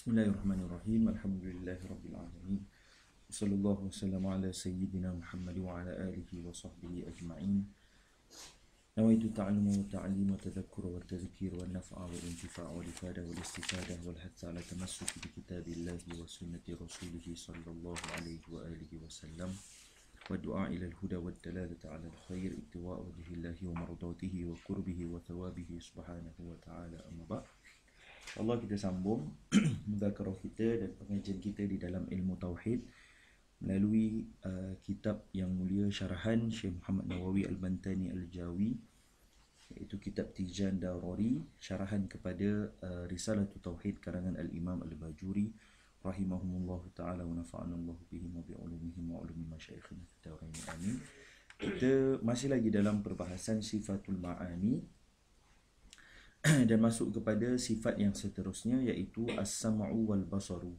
بسم الله الرحمن الرحيم الحمد لله رب العالمين وصلى الله وسلم على سيدنا محمد وعلى آله وصحبه أجمعين نويت التعلم والتعليم والتذكر والتذكير والنفع والانتفاع والإفادة والاستفادة والحث على تمسك بكتاب الله وسنة رسوله صلى الله عليه وآله وسلم والدعاء إلى الهدى والدلالة على الخير اتواء وجه الله ومرضاته وقربه وثوابه سبحانه وتعالى أما بعد Allah kita sambung mudzakarah kita dan pengajian kita di dalam ilmu tauhid melalui uh, kitab yang mulia syarahan Syekh Muhammad Nawawi Al-Bantani Al-Jawi iaitu kitab Tijan Darori syarahan kepada uh, Risalah Tauhid karangan Al-Imam Al-Bajuri rahimahumullah taala wa nafa'ana Allah bihi wa bi ulumihi wa ulumi masyayikhina amin kita masih lagi dalam perbahasan sifatul ma'ani dan masuk kepada sifat yang seterusnya iaitu as-sam'u wal basaru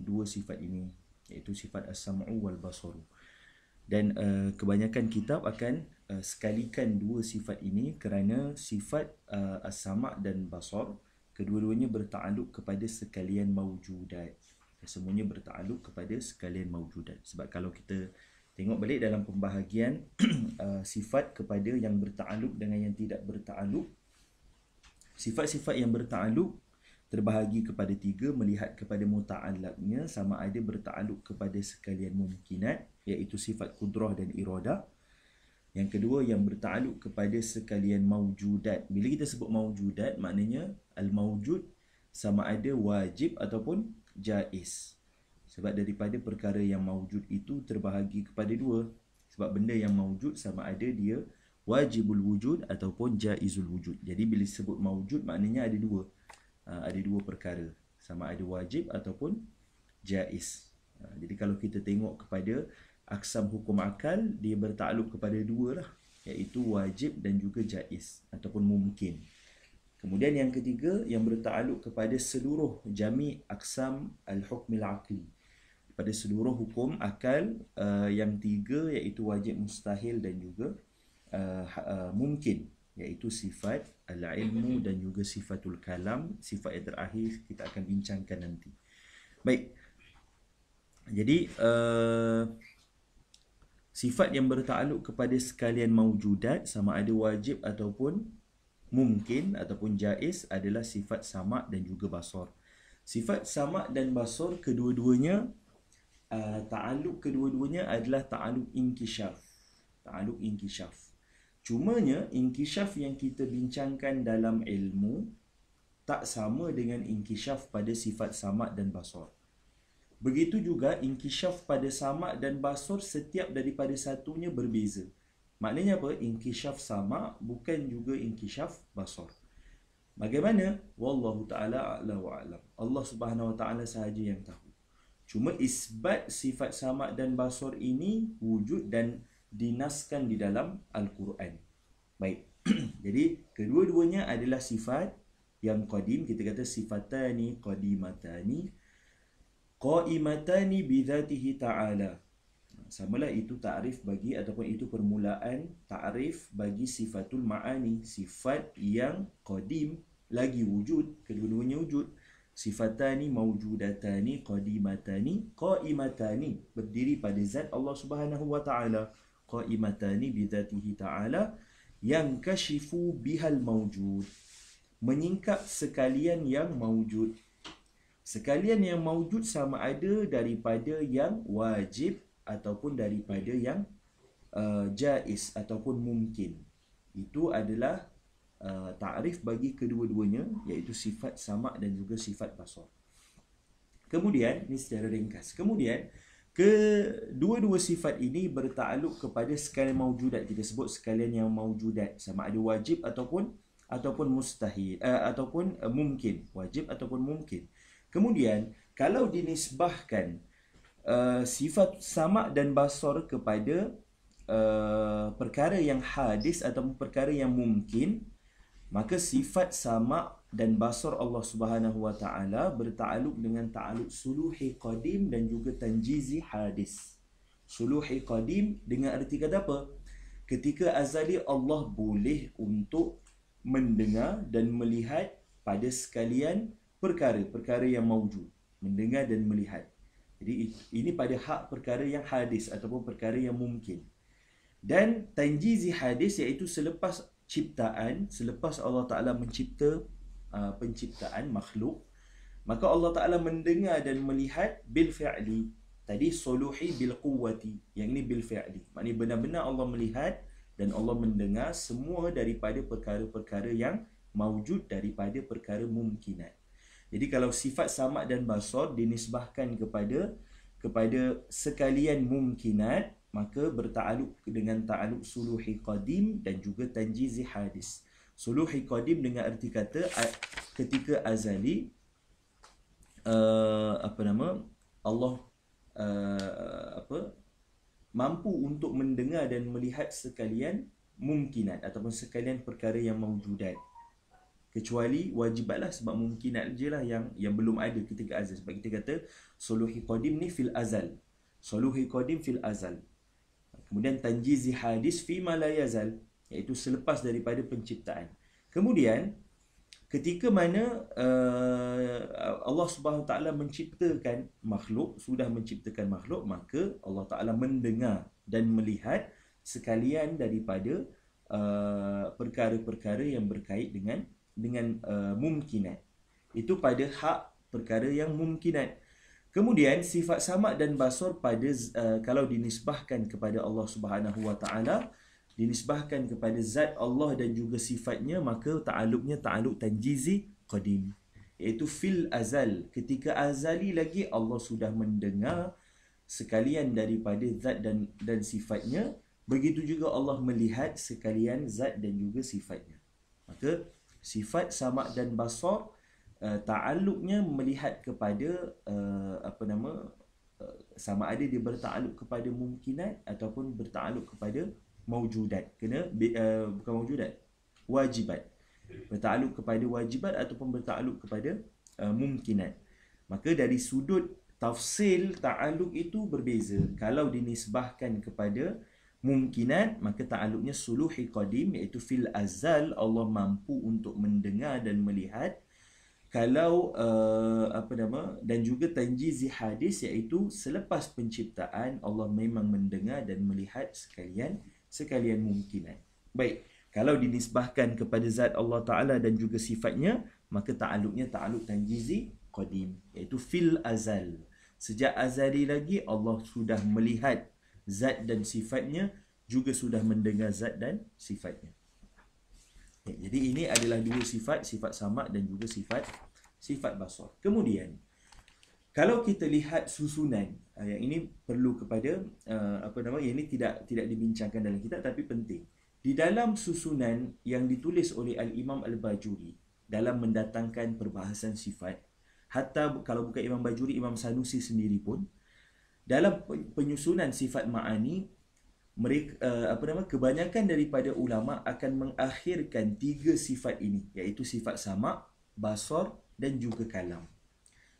dua sifat ini iaitu sifat as-sam'u wal basaru dan uh, kebanyakan kitab akan uh, sekalikan dua sifat ini kerana sifat uh, eh, as-sam' dan basar kedua-duanya bertakluk kepada sekalian maujudat semuanya bertakluk kepada sekalian maujudat sebab kalau kita tengok balik dalam pembahagian uh, sifat kepada yang bertakluk dengan yang tidak bertakluk Sifat-sifat yang berta'aluk terbahagi kepada tiga melihat kepada muta'alaknya sama ada berta'aluk kepada sekalian mungkinat iaitu sifat kudrah dan iroda Yang kedua yang berta'aluk kepada sekalian maujudat. Bila kita sebut maujudat maknanya al mawjud sama ada wajib ataupun jais Sebab daripada perkara yang maujud itu terbahagi kepada dua. Sebab benda yang maujud sama ada dia wajibul wujud ataupun jaizul wujud. Jadi bila sebut mawujud maknanya ada dua. Ah, ada dua perkara. Sama ada wajib ataupun jaiz. Ah, jadi kalau kita tengok kepada aksam hukum akal, dia bertakluk kepada dua lah. Iaitu wajib dan juga jaiz ataupun mungkin. Kemudian yang ketiga yang bertakluk kepada seluruh jami' aksam al-hukmil akli. Pada seluruh hukum akal uh, yang tiga iaitu wajib mustahil dan juga uh, uh, mungkin iaitu sifat al-ilmu mm-hmm. dan juga sifatul kalam sifat yang terakhir kita akan bincangkan nanti baik jadi uh, sifat yang bertakluk kepada sekalian maujudat sama ada wajib ataupun mungkin ataupun jais adalah sifat sama dan juga basor sifat sama dan basor kedua-duanya uh, takluk kedua-duanya adalah takluk inkishaf takluk inkishaf Cumanya inkisyaf yang kita bincangkan dalam ilmu tak sama dengan inkisyaf pada sifat samak dan basur. Begitu juga inkisyaf pada samak dan basur setiap daripada satunya berbeza. Maknanya apa? Inkisyaf sama bukan juga inkisyaf basur. Bagaimana? Wallahu ta'ala a'la wa'alam. Allah subhanahu wa ta'ala sahaja yang tahu. Cuma isbat sifat samak dan basur ini wujud dan dinaskan di dalam Al-Quran. Baik. Jadi, kedua-duanya adalah sifat yang qadim. Kita kata sifatani qadimatani. Qaimatani bidhatihi ta'ala. sama lah itu ta'rif bagi ataupun itu permulaan ta'rif bagi sifatul ma'ani. Sifat yang qadim lagi wujud. Kedua-duanya wujud. Sifatani maujudatani qadimatani qaimatani berdiri pada zat Allah Subhanahu wa taala qaimatani bidatihi ta'ala yang kashifu bihal mawjud menyingkap sekalian yang mawjud sekalian yang mawjud sama ada daripada yang wajib ataupun daripada yang uh, jais ataupun mungkin itu adalah uh, ta'rif bagi kedua-duanya iaitu sifat sama dan juga sifat basar kemudian ni secara ringkas kemudian Kedua-dua sifat ini bertakluk kepada sekalian maujudat kita sebut sekalian yang maujudat sama ada wajib ataupun ataupun mustahil uh, ataupun uh, mungkin wajib ataupun mungkin. Kemudian kalau dinisbahkan uh, sifat sama dan basor kepada uh, perkara yang hadis atau perkara yang mungkin maka sifat sama dan basar Allah Subhanahu wa taala bertaluk dengan taluk suluhi qadim dan juga tanjizi hadis suluhi qadim dengan arti kata apa ketika azali Allah boleh untuk mendengar dan melihat pada sekalian perkara-perkara yang mawujud mendengar dan melihat jadi ini pada hak perkara yang hadis ataupun perkara yang mungkin dan tanjizi hadis iaitu selepas ciptaan selepas Allah Taala mencipta uh, penciptaan makhluk maka Allah Taala mendengar dan melihat bil fi'li tadi suluhi bil quwwati yang ini bil fi'li maknanya benar-benar Allah melihat dan Allah mendengar semua daripada perkara-perkara yang mawujud daripada perkara mungkinat. Jadi kalau sifat samad dan basar dinisbahkan kepada kepada sekalian mungkinat, maka berta'aluk dengan ta'aluk suluhi qadim dan juga tanjizi hadis. Suluhi qadim dengan erti kata ketika azali uh, apa nama Allah uh, apa mampu untuk mendengar dan melihat sekalian mungkinat ataupun sekalian perkara yang mewujudat kecuali wajibatlah sebab mungkinat je lah yang yang belum ada ketika azal sebab kita kata suluhi qadim ni fil azal suluhi qadim fil azal Kemudian tanjizi hadis fi malayazal, yazal iaitu selepas daripada penciptaan. Kemudian ketika mana uh, Allah Subhanahu taala menciptakan makhluk, sudah menciptakan makhluk, maka Allah taala mendengar dan melihat sekalian daripada uh, perkara-perkara yang berkait dengan dengan uh, eh, mungkinat. Itu pada hak perkara yang mungkinat. Kemudian sifat sama dan basor pada uh, kalau dinisbahkan kepada Allah Subhanahu Wa Taala dinisbahkan kepada zat Allah dan juga sifatnya maka ta'aluknya ta'aluk tanjizi qadim iaitu fil azal ketika azali lagi Allah sudah mendengar sekalian daripada zat dan dan sifatnya begitu juga Allah melihat sekalian zat dan juga sifatnya maka sifat sama dan basar uh, eh, ta'aluknya melihat kepada uh, apa nama uh, sama ada dia berta'aluk kepada mungkinat ataupun berta'aluk kepada maujudat kena uh, bukan maujudat wajibat berta'aluk kepada wajibat ataupun berta'aluk kepada uh, mungkinat maka dari sudut tafsil ta'aluk itu berbeza kalau dinisbahkan kepada mungkinat maka ta'aluknya suluhi qadim iaitu fil azal Allah mampu untuk mendengar dan melihat kalau uh, apa nama dan juga tanjizi hadis iaitu selepas penciptaan Allah memang mendengar dan melihat sekalian sekalian mungkinan. Baik, kalau dinisbahkan kepada zat Allah Taala dan juga sifatnya maka ta'aluknya ta'aluk tanjizi qadim iaitu fil azal. Sejak azali lagi Allah sudah melihat zat dan sifatnya juga sudah mendengar zat dan sifatnya. Okay, jadi ini adalah dua sifat, sifat sama dan juga sifat sifat basar. Kemudian kalau kita lihat susunan, ah, yang ini perlu kepada ah, apa nama yang ini tidak tidak dibincangkan dalam kitab tapi penting. Di dalam susunan yang ditulis oleh Al-Imam Al-Bajuri dalam mendatangkan perbahasan sifat, hatta kalau bukan Imam Bajuri, Imam Sanusi sendiri pun dalam penyusunan sifat ma'ani mereka uh, apa nama kebanyakan daripada ulama akan mengakhirkan tiga sifat ini iaitu sifat sama, basor dan juga kalam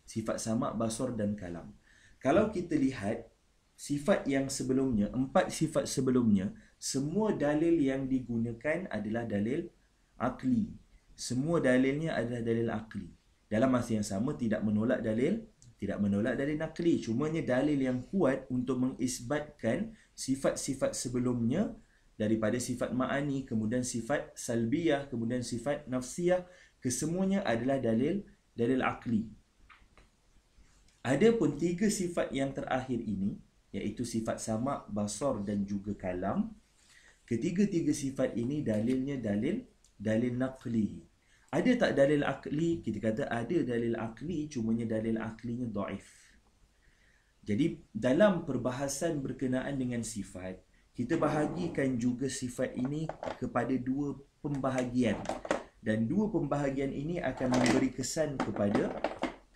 sifat sama, basor dan kalam kalau kita lihat sifat yang sebelumnya empat sifat sebelumnya semua dalil yang digunakan adalah dalil akli semua dalilnya adalah dalil akli dalam masa yang sama tidak menolak dalil tidak menolak dalil nakli cumanya dalil yang kuat untuk mengisbatkan sifat-sifat sebelumnya daripada sifat ma'ani kemudian sifat salbiyah kemudian sifat nafsiyah kesemuanya adalah dalil dalil akli adapun tiga sifat yang terakhir ini iaitu sifat sama basar dan juga kalam ketiga-tiga sifat ini dalilnya dalil dalil naqli ada tak dalil akli kita kata ada dalil akli cumanya dalil aklinya doif. Jadi dalam perbahasan berkenaan dengan sifat kita bahagikan juga sifat ini kepada dua pembahagian dan dua pembahagian ini akan memberi kesan kepada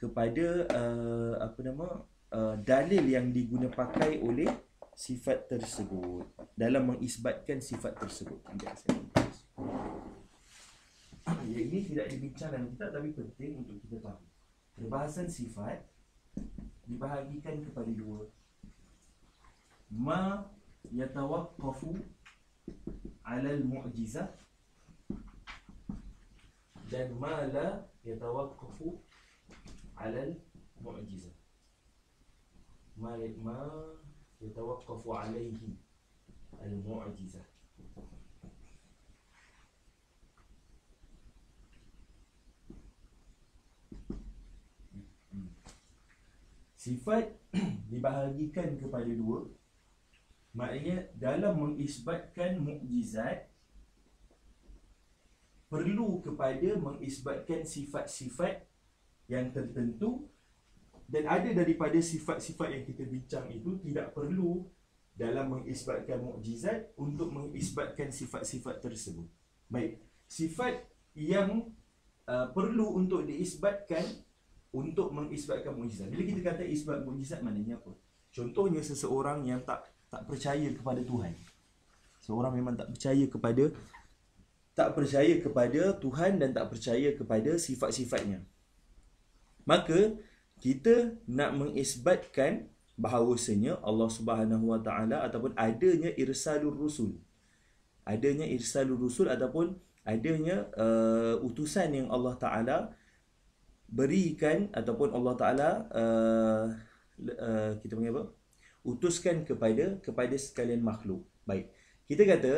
kepada uh, apa nama uh, dalil yang digunapakai oleh sifat tersebut dalam mengisbatkan sifat tersebut. Ini tidak dibincangkan kita tapi penting untuk kita tahu. Perbahasan sifat dibahagikan kepada dua ma yatawaqqafu ala al-mu'jizah dan ma la yatawaqqafu ala al-mu'jizah ma ma yatawaqqafu alayhi al-mu'jizah Sifat dibahagikan kepada dua Maknanya dalam mengisbatkan mukjizat Perlu kepada mengisbatkan sifat-sifat yang tertentu Dan ada daripada sifat-sifat yang kita bincang itu Tidak perlu dalam mengisbatkan mukjizat Untuk mengisbatkan sifat-sifat tersebut Baik, sifat yang uh, perlu untuk diisbatkan untuk mengisbatkan mujizat. Bila kita kata isbat mujizat maknanya apa? Contohnya seseorang yang tak tak percaya kepada Tuhan. Seorang memang tak percaya kepada tak percaya kepada Tuhan dan tak percaya kepada sifat-sifatnya. Maka kita nak mengisbatkan bahawasanya Allah Subhanahu Wa Taala ataupun adanya irsalur rusul. Adanya irsalur rusul ataupun adanya uh, utusan yang Allah Taala berikan ataupun Allah Taala uh, uh, kita panggil apa? utuskan kepada kepada sekalian makhluk. Baik. Kita kata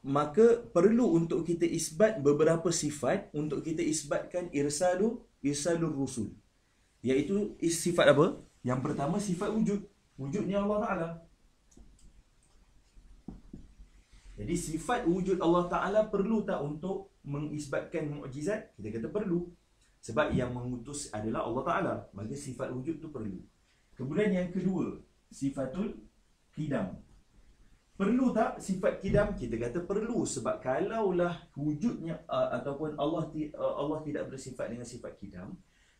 maka perlu untuk kita isbat beberapa sifat untuk kita isbatkan irsalu irsalu rusul. Yaitu sifat apa? Yang pertama sifat wujud. Wujudnya Allah Taala. Jadi sifat wujud Allah Taala perlu tak untuk mengisbatkan mukjizat? Kita kata perlu. Sebab yang mengutus adalah Allah Ta'ala Maka sifat wujud tu perlu Kemudian yang kedua Sifatul kidam Perlu tak sifat kidam? Kita kata perlu Sebab kalaulah wujudnya uh, Ataupun Allah ti, uh, Allah tidak bersifat dengan sifat kidam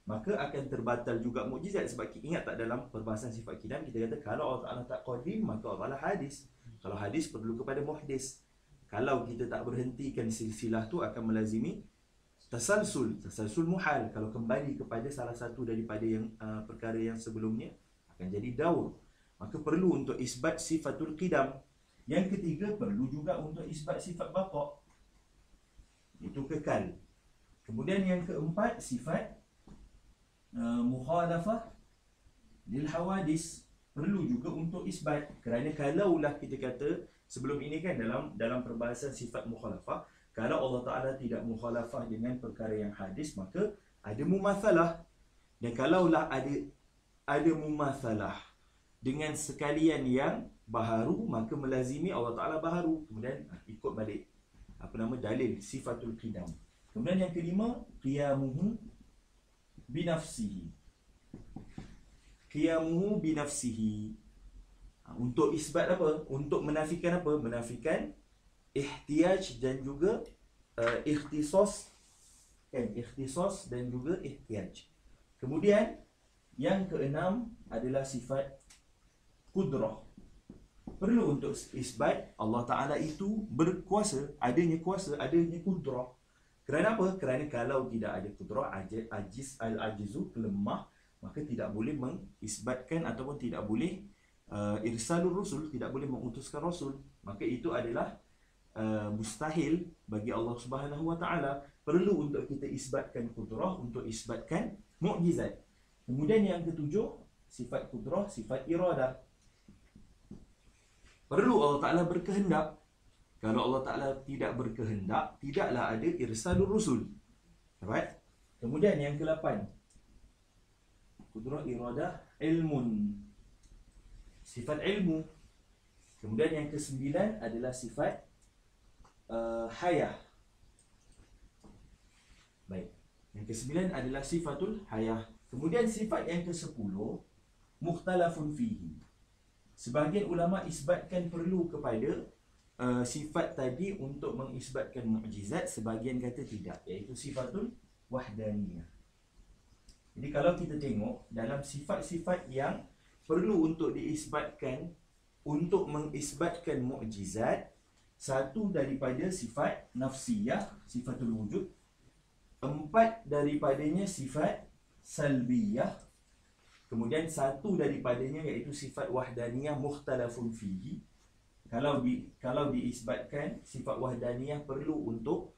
Maka akan terbatal juga mujizat Sebab ingat tak dalam perbahasan sifat kidam Kita kata kalau Allah Ta'ala tak qadim Maka Allah Ta'ala hadis Kalau hadis perlu kepada muhdis Kalau kita tak berhentikan silsilah tu Akan melazimi tersalsul tersalsul muhal kalau kembali kepada salah satu daripada yang uh, perkara yang sebelumnya akan jadi daur maka perlu untuk isbat sifatul qidam yang ketiga perlu juga untuk isbat sifat bapak itu kekal kemudian yang keempat sifat uh, mukhalafah lil hawadis perlu juga untuk isbat kerana kalaulah kita kata sebelum ini kan dalam dalam perbahasan sifat mukhalafah kalau Allah Ta'ala tidak mukhalafah dengan perkara yang hadis Maka ada mumathalah Dan kalaulah ada ada mumathalah Dengan sekalian yang baharu Maka melazimi Allah Ta'ala baharu Kemudian ah, ikut balik Apa nama dalil sifatul qidam Kemudian yang kelima Qiyamuhu binafsihi Qiyamuhu binafsihi ah, Untuk isbat apa? Untuk menafikan apa? Menafikan ihtiyaj dan juga uh, eh, ikhtisas kan ikhtisas dan juga ihtiyaj kemudian yang keenam adalah sifat kudrah perlu untuk isbat Allah Taala itu berkuasa adanya kuasa adanya kudrah kerana apa kerana kalau tidak ada kudrah ajiz al ajizu lemah maka tidak boleh mengisbatkan ataupun tidak boleh uh, irsalur rusul tidak boleh mengutuskan rasul maka itu adalah Eh, mustahil bagi Allah Subhanahu Wa Taala perlu untuk kita isbatkan kudrah untuk isbatkan mukjizat. Kemudian yang ketujuh sifat kudrah sifat irada Perlu Allah Taala berkehendak. Kalau Allah Taala tidak berkehendak, tidaklah ada irsalur rusul. Dapat? Kemudian yang kelapan kudrah irada ilmun. Sifat ilmu. Kemudian yang kesembilan adalah sifat uh, hayah. Baik. Yang ke-9 adalah sifatul hayah. Kemudian sifat yang ke-10 mukhtalafun fihi. Sebahagian ulama isbatkan perlu kepada uh, sifat tadi untuk mengisbatkan mukjizat, sebahagian kata tidak, iaitu sifatul wahdaniyah. Jadi kalau kita tengok dalam sifat-sifat yang perlu untuk diisbatkan untuk mengisbatkan mukjizat, satu daripada sifat nafsiyah sifat wujud empat daripadanya sifat salbiyah kemudian satu daripadanya iaitu sifat wahdaniyah mukhtalafun fihi kalau di kalau diisbatkan sifat wahdaniyah perlu untuk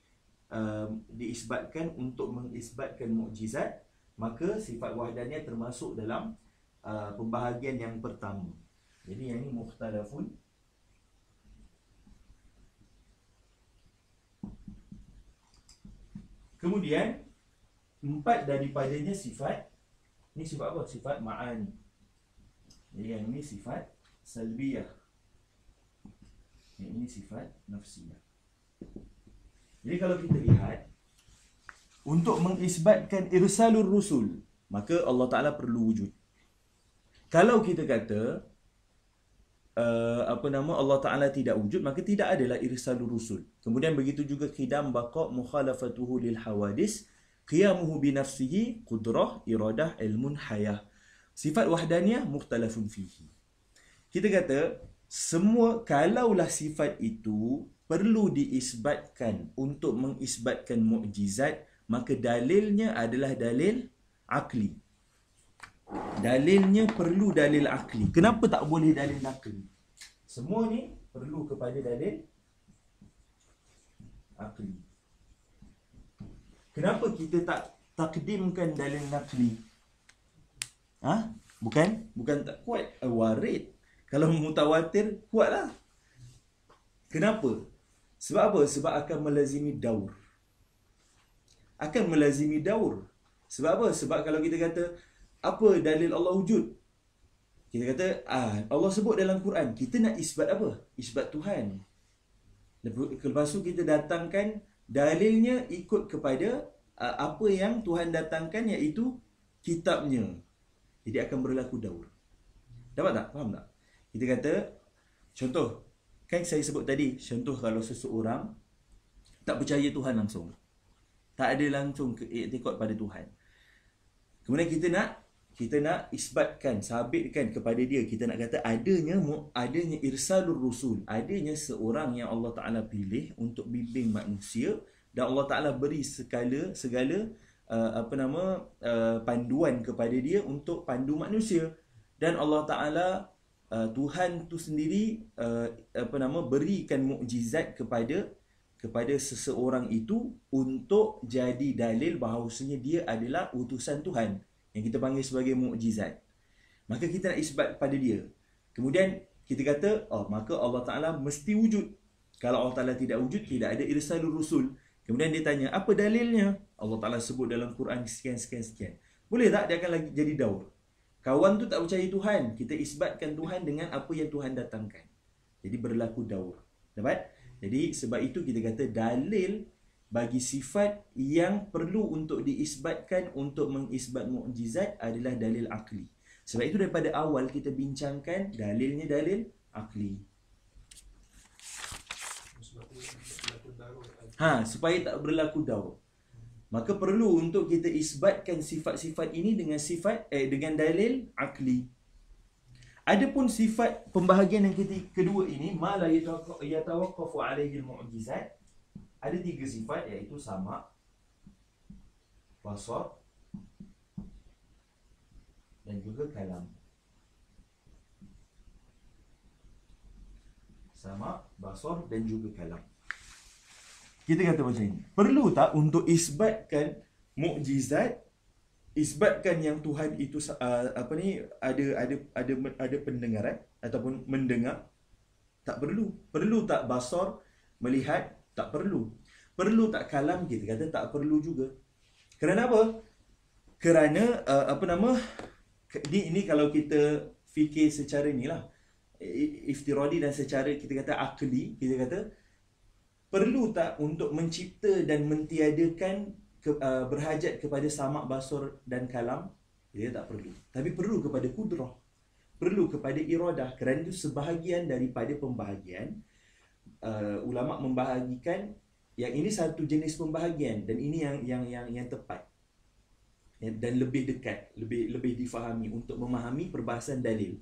um, diisbatkan untuk mengisbatkan mukjizat maka sifat wahdaniyah termasuk dalam uh, pembahagian yang pertama jadi yang ini mukhtalafun Kemudian empat daripadanya sifat ni sifat apa? Sifat ma'ani. Yang ini sifat salbiyah. Yang ini sifat nafsiyah. Jadi kalau kita lihat untuk mengisbatkan irsalur rusul, maka Allah Taala perlu wujud. Kalau kita kata Eh, apa nama Allah Taala tidak wujud maka tidak adalah irsalur rusul. Kemudian begitu juga khidam baqa mukhalafatuhu lil hawadis qiyamuhu bi nafsihi qudrah iradah ilmun hayah. Sifat wahdaniyah mukhtalafun fihi. Kita kata semua kalaulah sifat itu perlu diisbatkan untuk mengisbatkan mukjizat maka dalilnya adalah dalil akli Dalilnya perlu dalil akli Kenapa tak boleh dalil nakli Semua ni perlu kepada dalil Akli Kenapa kita tak takdimkan dalil nakli Ha? Bukan? Bukan tak kuat eh, Warid Kalau mutawatir Kuatlah Kenapa? Sebab apa? Sebab akan melazimi daur Akan melazimi daur Sebab apa? Sebab kalau kita kata apa dalil Allah wujud? Kita kata ah Allah sebut dalam Quran, kita nak isbat apa? Isbat Tuhan. Lepas tu kita datangkan dalilnya ikut kepada uh, apa yang Tuhan datangkan iaitu kitabnya. Jadi akan berlaku daur. Dapat tak? Faham tak? Kita kata contoh kan saya sebut tadi, contoh kalau seseorang tak percaya Tuhan langsung. Tak ada langsung ke, ikut pada Tuhan. Kemudian kita nak kita nak isbatkan sabitkan kepada dia kita nak kata adanya adanya irsalur rusul adanya seorang yang Allah Taala pilih untuk bimbing manusia dan Allah Taala beri segala segala uh, apa nama uh, panduan kepada dia untuk pandu manusia dan Allah Taala uh, Tuhan tu sendiri uh, apa nama berikan mukjizat kepada kepada seseorang itu untuk jadi dalil bahawasanya dia adalah utusan Tuhan yang kita panggil sebagai mukjizat. Maka kita nak isbat pada dia. Kemudian kita kata, oh maka Allah Taala mesti wujud. Kalau Allah Taala tidak wujud, tidak ada irsalur rusul. Kemudian dia tanya, apa dalilnya? Allah Taala sebut dalam Quran sekian sekian sekian. Boleh tak dia akan lagi jadi daur? Kawan tu tak percaya Tuhan, kita isbatkan Tuhan dengan apa yang Tuhan datangkan. Jadi berlaku daur. Dapat? Jadi sebab itu kita kata dalil bagi sifat yang perlu untuk diisbatkan untuk mengisbat mukjizat adalah dalil akli. Sebab itu daripada awal kita bincangkan dalilnya dalil akli. Ha, supaya tak berlaku daur. Maka perlu untuk kita isbatkan sifat-sifat ini dengan sifat eh, dengan dalil akli. Adapun sifat pembahagian yang kedua ini mala yatawaqqafu alaihi almu'jizat ada tiga sifat iaitu sama basar dan juga kalam sama basar dan juga kalam kita kata macam ni. perlu tak untuk isbatkan mukjizat isbatkan yang Tuhan itu uh, apa ni ada ada ada ada pendengaran ataupun mendengar tak perlu perlu tak basar melihat tak perlu. Perlu tak kalam kita kata tak perlu juga. Kerana apa? Kerana uh, apa nama? Ini, ini kalau kita fikir secara ni lah, iftirodi dan secara kita kata akli, kita kata perlu tak untuk mencipta dan mentiadakan ke, uh, berhajat kepada samak basur dan kalam? Dia ya, tak perlu. Tapi perlu kepada kudrah. Perlu kepada irodah. kerana itu sebahagian daripada pembahagian uh, ulama membahagikan yang ini satu jenis pembahagian dan ini yang yang yang yang tepat dan lebih dekat lebih lebih difahami untuk memahami perbahasan dalil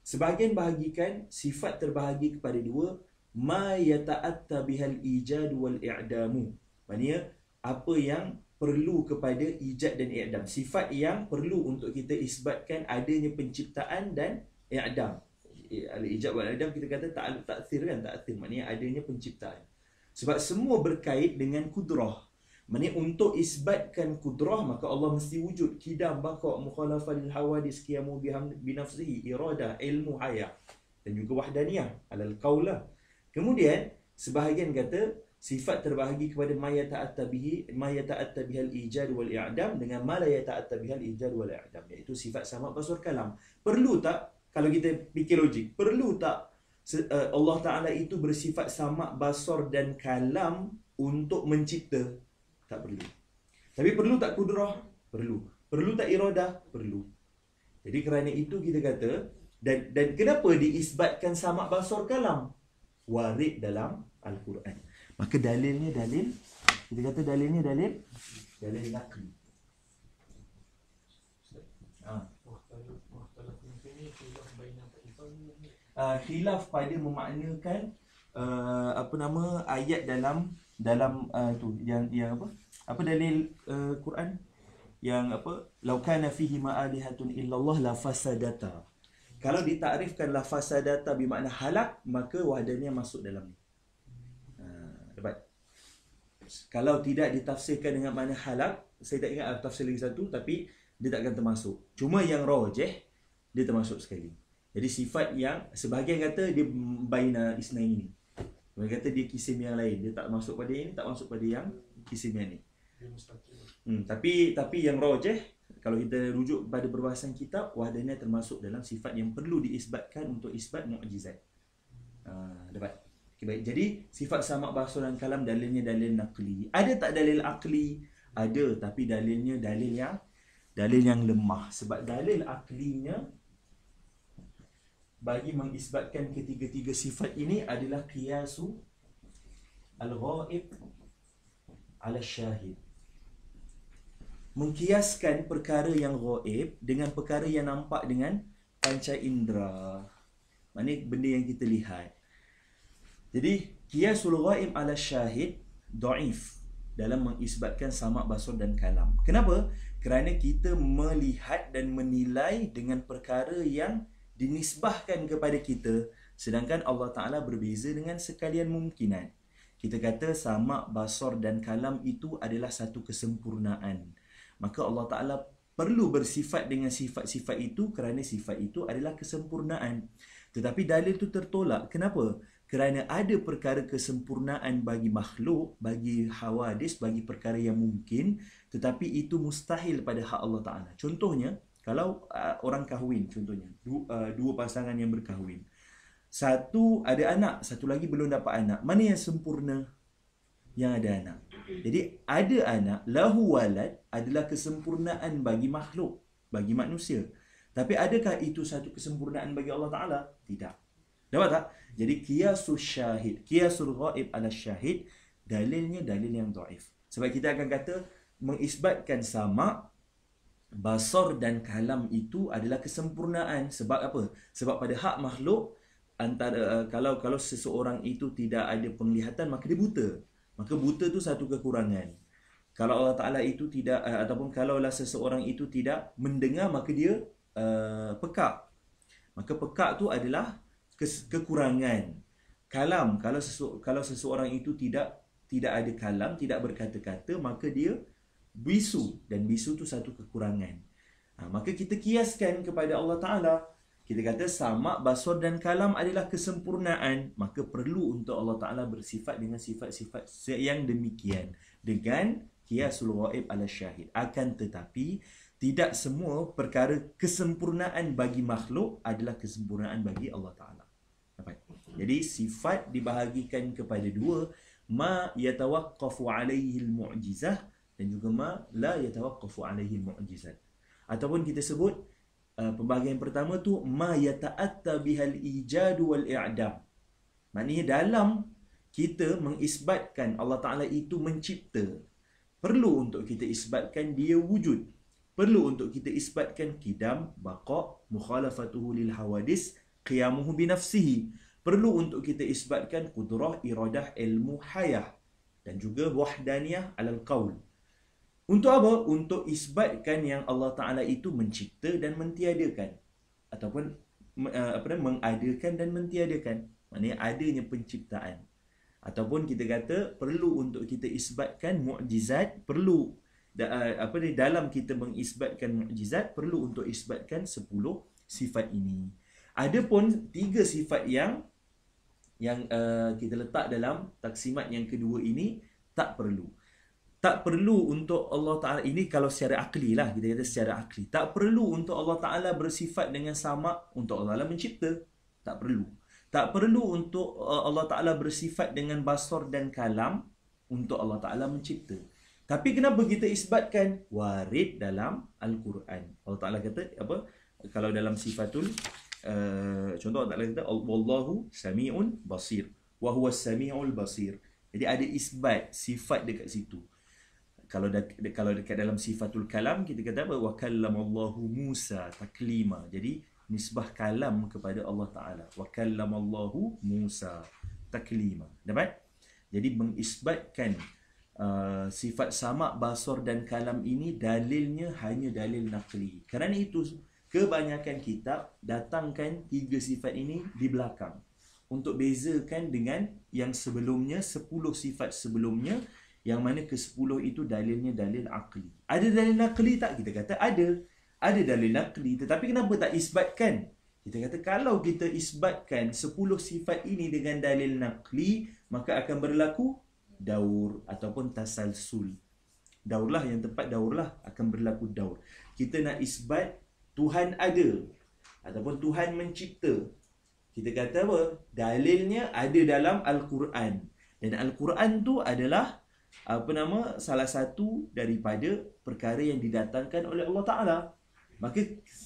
sebahagian bahagikan sifat terbahagi kepada dua ma yata'atta bihal ijad wal i'damu maknanya apa yang perlu kepada ijad dan i'dam sifat yang perlu untuk kita isbatkan adanya penciptaan dan i'dam al-ijab wal adam kita kata tak takthir kan takthir maknanya adanya penciptaan sebab semua berkait dengan kudrah Maksudnya untuk isbatkan kudrah maka Allah mesti wujud kidam bakok mukhalafan lil hawadis qiyamu binafsihi irada ilmu haya dan juga wahdaniyah alal qaulah kemudian sebahagian kata sifat terbahagi kepada maya ta'atta bihi maya ta'atta bihal ijad wal i'dam dengan mala ya ta'atta bihal ijad wal i'dam iaitu sifat sama basur kalam perlu tak kalau kita fikir logik perlu tak eh, Allah Taala itu bersifat sama basor dan kalam untuk mencipta tak perlu tapi perlu tak kudrah perlu perlu tak iradah perlu jadi kerana itu kita kata dan dan kenapa diisbatkan sama basor kalam warid dalam al-Quran maka dalilnya dalil kita kata dalilnya dalil dalil nakli uh, khilaf pada memaknakan uh, apa nama ayat dalam dalam uh, tu yang yang apa apa dalil uh, Quran yang apa laukana fihi ma'alihatun illallah la fasadata kalau ditakrifkan la fasadata bermakna halak maka wahdanya masuk dalam ni ah, dapat kalau tidak ditafsirkan dengan makna halak saya tak ingat tafsir lagi satu tapi dia takkan termasuk cuma yang rojeh dia termasuk sekali hmm. Jadi sifat yang sebahagian kata dia baina isnain ini. Mereka kata dia kisim yang lain. Dia tak masuk pada ini, tak masuk pada yang kisim yang ini. Hmm, tapi tapi yang rojeh kalau kita rujuk pada perbahasan kitab, wahdaniyah termasuk dalam sifat yang perlu diisbatkan untuk isbat mukjizat. Ha, ah, dapat. Okay, baik. Jadi sifat sama bahasa dan kalam dalilnya dalil naqli. Ada tak dalil akli? Ada tapi dalilnya dalil yang dalil yang lemah sebab dalil aklinya bagi mengisbatkan ketiga-tiga sifat ini adalah qiyasu al-ghaib ala syahid mengkiaskan perkara yang ghaib dengan perkara yang nampak dengan panca indera maknanya benda yang kita lihat jadi qiyasul ghaib ala syahid dhaif dalam mengisbatkan sama basur dan kalam kenapa kerana kita melihat dan menilai dengan perkara yang dinisbahkan kepada kita sedangkan Allah Taala berbeza dengan sekalian mungkinan. Kita kata sama basar dan kalam itu adalah satu kesempurnaan. Maka Allah Taala perlu bersifat dengan sifat-sifat itu kerana sifat itu adalah kesempurnaan. Tetapi dalil itu tertolak. Kenapa? Kerana ada perkara kesempurnaan bagi makhluk, bagi hawadis, bagi perkara yang mungkin. Tetapi itu mustahil pada hak Allah Ta'ala. Contohnya, kalau uh, orang kahwin contohnya, du, uh, dua pasangan yang berkahwin. Satu ada anak, satu lagi belum dapat anak. Mana yang sempurna? Yang ada anak. Jadi ada anak, lahu walad adalah kesempurnaan bagi makhluk, bagi manusia. Tapi adakah itu satu kesempurnaan bagi Allah Ta'ala? Tidak. Dapat tak? Jadi kiasu syahid, kiasul ghaib ala syahid, dalilnya dalil yang do'if. Sebab kita akan kata, mengisbatkan sama' basar dan kalam itu adalah kesempurnaan sebab apa sebab pada hak makhluk antara uh, kalau kalau seseorang itu tidak ada penglihatan maka dia buta maka buta tu satu kekurangan kalau Allah Taala itu tidak uh, ataupun kalau seseorang itu tidak mendengar maka dia uh, pekak maka pekak tu adalah kes- kekurangan kalam kalau sesu- kalau seseorang itu tidak tidak ada kalam tidak berkata-kata maka dia bisu dan bisu tu satu kekurangan. Ha, maka kita kiaskan kepada Allah Taala, kita kata sama basur dan kalam adalah kesempurnaan, maka perlu untuk Allah Taala bersifat dengan sifat-sifat yang demikian dengan kiasul waib ala syahid. Akan tetapi tidak semua perkara kesempurnaan bagi makhluk adalah kesempurnaan bagi Allah Taala. Jadi sifat dibahagikan kepada dua ma yatawaqqafu alaihi al-mu'jizah dan juga ma la yatawaqqafu alaihi mu'jizat ataupun kita sebut uh, pembahagian pertama tu ma yata'atta bihal ijad wal i'dam maknanya dalam kita mengisbatkan Allah Taala itu mencipta perlu untuk kita isbatkan dia wujud perlu untuk kita isbatkan kidam baqa mukhalafatuhu lil hawadis qiyamuhu binafsihi perlu untuk kita isbatkan qudrah iradah ilmu hayah dan juga wahdaniyah alal qaul untuk apa? Untuk isbatkan yang Allah Ta'ala itu mencipta dan mentiadakan. Ataupun eh, apa namanya, mengadakan dan mentiadakan. Maknanya adanya penciptaan. Ataupun kita kata perlu untuk kita isbatkan mukjizat perlu eh, apa ni dalam kita mengisbatkan mukjizat perlu untuk isbatkan 10 sifat ini. Adapun tiga sifat yang yang uh, kita letak dalam taksimat yang kedua ini tak perlu tak perlu untuk Allah Ta'ala ini kalau secara akli lah kita kata secara akli tak perlu untuk Allah Ta'ala bersifat dengan sama untuk Allah Ta'ala mencipta tak perlu tak perlu untuk uh, Allah Ta'ala bersifat dengan basur dan kalam untuk Allah Ta'ala mencipta tapi kenapa kita isbatkan warid dalam Al-Quran Allah Ta'ala kata apa kalau dalam sifatul uh, contoh Allah Ta'ala kata Wallahu sami'un basir wa huwa sami'ul basir jadi ada isbat sifat dekat situ kalau de, kalau dekat dalam sifatul kalam kita kata apa wakallamallahu Musa taklima. Jadi nisbah kalam kepada Allah Taala. Wakallamallahu Musa taklima. Dapat? Jadi mengisbatkan Uh, sifat sama basor dan kalam ini dalilnya hanya dalil nakli. Kerana itu kebanyakan kitab datangkan tiga sifat ini di belakang untuk bezakan dengan yang sebelumnya sepuluh sifat sebelumnya yang mana ke-10 itu dalilnya dalil akli. Ada dalil akli tak? Kita kata ada. Ada dalil nakli. Tetapi kenapa tak isbatkan? Kita kata kalau kita isbatkan 10 sifat ini dengan dalil nakli Maka akan berlaku daur ataupun tasalsul Daurlah yang tepat daurlah akan berlaku daur Kita nak isbat Tuhan ada Ataupun Tuhan mencipta Kita kata apa? Dalilnya ada dalam Al-Quran Dan Al-Quran tu adalah apa nama salah satu daripada perkara yang didatangkan oleh Allah Taala maka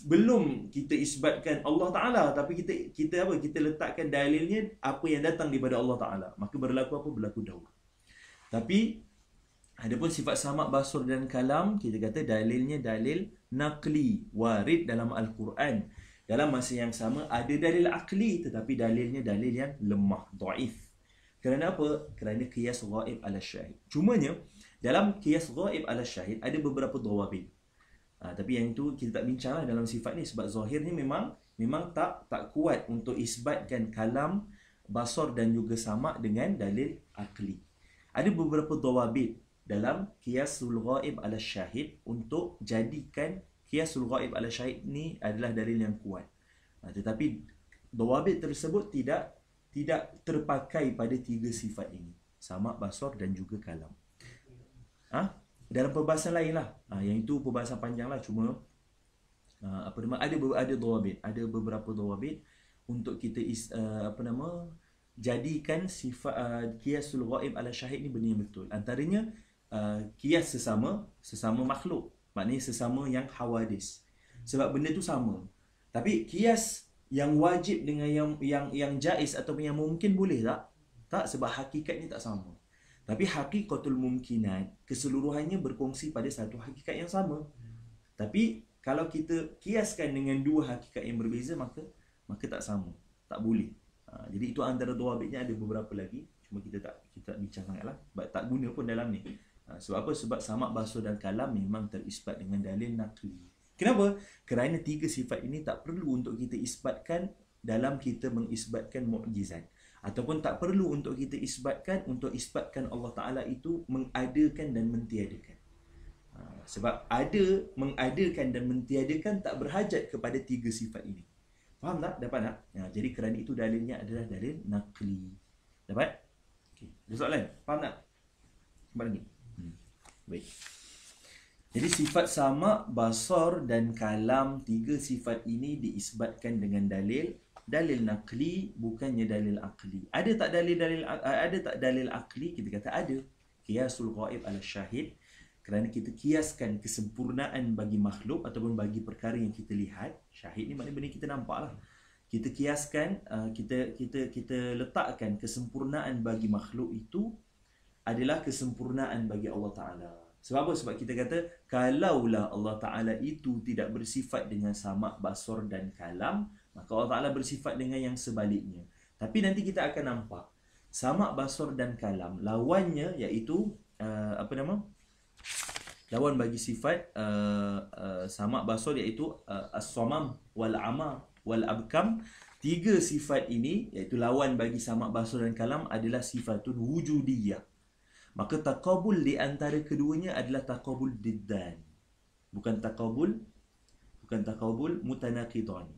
belum kita isbatkan Allah Taala tapi kita kita apa kita letakkan dalilnya apa yang datang daripada Allah Taala maka berlaku apa berlaku daur tapi ada pun sifat samak basur dan kalam kita kata dalilnya dalil naqli warid dalam al-Quran dalam masa yang sama ada dalil akli tetapi dalilnya dalil yang lemah daif kerana apa? Kerana kias ghaib ala syahid. Cumanya, dalam kias ghaib ala syahid, ada beberapa dawabin. Ha, tapi yang itu kita tak bincanglah dalam sifat ni sebab zahir ni memang memang tak tak kuat untuk isbatkan kalam basar dan juga sama dengan dalil akli. Ada beberapa dawabit dalam qiyasul ghaib ala syahid untuk jadikan qiyasul ghaib ala syahid ni adalah dalil yang kuat. Ha, tetapi dawabit tersebut tidak tidak terpakai pada tiga sifat ini sama basor dan juga kalam ah ha? dalam perbahasan lainlah, ah ha, yang itu perbahasan panjanglah cuma ha, apa nama ada ada dawabit ada beberapa dawabit untuk kita is, uh, apa nama jadikan sifat uh, kiasul ghaib ala syahid ni benar betul antaranya uh, kias sesama sesama makhluk maknanya sesama yang hawadis sebab benda tu sama tapi kias yang wajib dengan yang yang yang jais atau yang mungkin boleh tak? Tak sebab hakikatnya tak sama. Tapi hakikatul mungkinat keseluruhannya berkongsi pada satu hakikat yang sama. Tapi kalau kita kiaskan dengan dua hakikat yang berbeza maka maka tak sama. Tak boleh. Ha, jadi itu antara dua habitnya ada beberapa lagi cuma kita tak kita tak bincang sangatlah sebab tak guna pun dalam ni. Ha, sebab apa? Sebab sama basuh dan kalam memang terisbat dengan dalil naqli. Kenapa? Kerana tiga sifat ini tak perlu untuk kita isbatkan dalam kita mengisbatkan mukjizat ataupun tak perlu untuk kita isbatkan untuk isbatkan Allah Taala itu mengadakan dan mentiadakan. Ha, sebab ada mengadakan dan mentiadakan tak berhajat kepada tiga sifat ini. Faham tak? Dapat tak? Ya, jadi kerana itu dalilnya adalah dalil naqli. Dapat? Okey. Ada soalan? Faham tak? Sampai lagi. Hmm. Baik. Jadi sifat sama, basar dan kalam tiga sifat ini diisbatkan dengan dalil dalil nakli bukannya dalil akli. Ada tak dalil dalil ada tak dalil akli kita kata ada. Qiyasul ghaib ala syahid kerana kita kiaskan kesempurnaan bagi makhluk ataupun bagi perkara yang kita lihat. Syahid ni maknanya benda kita nampak lah. Kita kiaskan, kita kita kita letakkan kesempurnaan bagi makhluk itu adalah kesempurnaan bagi Allah Ta'ala. Sebab apa? Sebab kita kata kalaulah Allah Ta'ala itu tidak bersifat dengan sama basur dan kalam Maka Allah Ta'ala bersifat dengan yang sebaliknya Tapi nanti kita akan nampak sama basur dan kalam Lawannya iaitu uh, Apa nama? Lawan bagi sifat uh, uh, Samak, basur iaitu uh, As-samam wal-ama wal-abkam Tiga sifat ini iaitu lawan bagi sama basur dan kalam adalah sifatun wujudiyah. Maka takabul di antara keduanya adalah takabul diddan. Bukan takabul bukan takabul mutanaqidan.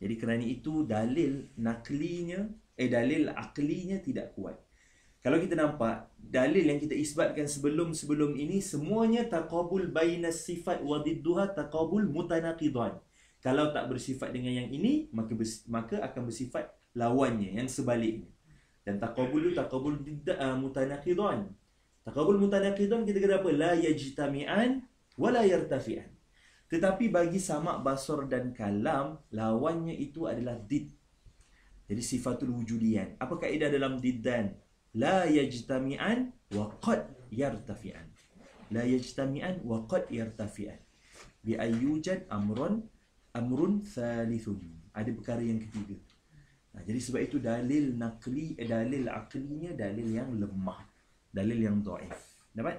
Jadi kerana itu dalil naklinya eh dalil aqlinya tidak kuat. Kalau kita nampak dalil yang kita isbatkan sebelum-sebelum ini semuanya takabul baina sifat wa didduha takabul mutanaqidan. Kalau tak bersifat dengan yang ini maka bers- maka akan bersifat lawannya yang sebaliknya. Dan takabul itu takabul didda, uh, mutanaqidan. Takabul mutanakidun kita kata apa? La yajitami'an wa la yartafi'an. Tetapi bagi samak basur dan kalam, lawannya itu adalah did. Jadi sifatul wujudian. Apa kaedah dalam did dan? La yajitami'an wa qad yartafi'an. La yajitami'an wa qad yartafi'an. Bi ayyujan amrun amrun thalithun. Ada perkara yang ketiga. Nah, jadi sebab itu dalil nakli, eh, dalil akli dalil yang lemah dalil yang daif. Dapat?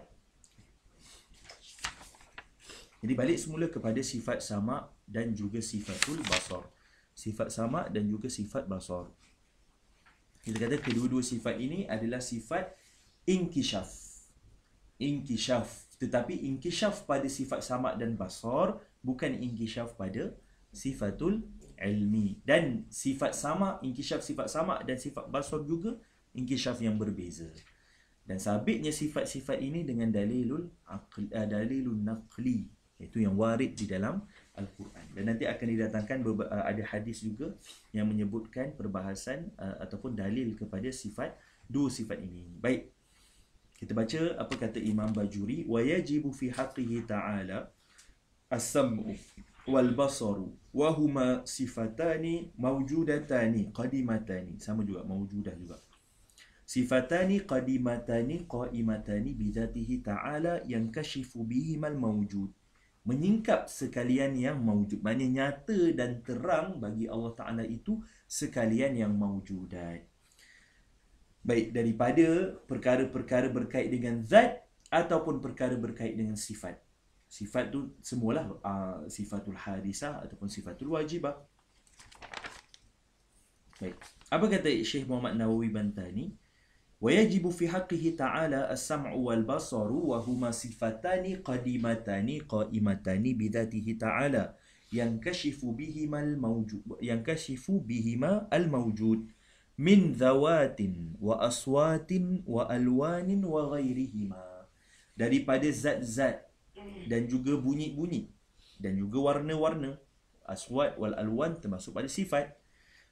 Jadi balik semula kepada sifat sama dan juga sifatul basar. Sifat sama dan juga sifat basar. Kita kata kedua-dua sifat ini adalah sifat inkishaf. Inkishaf. Tetapi inkishaf pada sifat sama dan basar bukan inkishaf pada sifatul ilmi. Dan sifat sama, inkishaf sifat sama dan sifat basar juga inkishaf yang berbeza dan sabitnya sifat-sifat ini dengan dalilul aql, uh, eh, dalilun naqli iaitu yang warid di dalam al-Quran dan nanti akan didatangkan ber- uh, eh, ada hadis juga yang menyebutkan perbahasan uh, ataupun dalil kepada sifat dua sifat ini baik kita baca apa kata Imam Bajuri wa yajibu fi haqqihi ta'ala as-sam'u wal basaru wa huma sifatani mawjudatani qadimatani sama juga mawjudah juga sifatani qadimatani qaimatani bidatihi ta'ala yang kashifu bihimal mawujud menyingkap sekalian yang mawujud maknanya nyata dan terang bagi Allah Ta'ala itu sekalian yang mawujudat baik daripada perkara-perkara berkait dengan zat ataupun perkara berkait dengan sifat sifat tu semualah uh, sifatul hadisah ataupun sifatul wajibah baik apa kata Syekh Muhammad Nawawi Bantani? ويجب في حقه تعالى السمع والبصر وهما صفتان قديمتان قائمتان بذاته تعالى ينكشف بهما الموجود ينكشف بهما الموجود من ذوات وأصوات وألوان وغيرهما daripada zat-zat dan juga bunyi-bunyi dan juga warna-warna aswat wal alwan termasuk pada sifat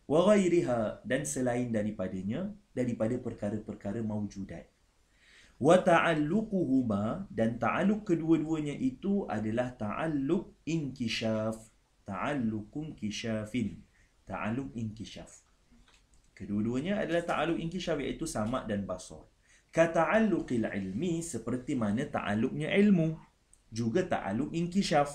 wa ghairiha dan selain daripadanya daripada perkara-perkara maujudat. Wa ta'alluquhuma dan ta'alluq kedua-duanya itu adalah ta'alluq inkishaf. Ta'alluq inkishafin. Ta'alluq inkishaf. Kedua-duanya adalah ta'alluq inkishaf iaitu sama dan basar. Kata alluqil ilmi seperti mana ta'alluqnya ilmu. Juga ta'alluq inkishaf.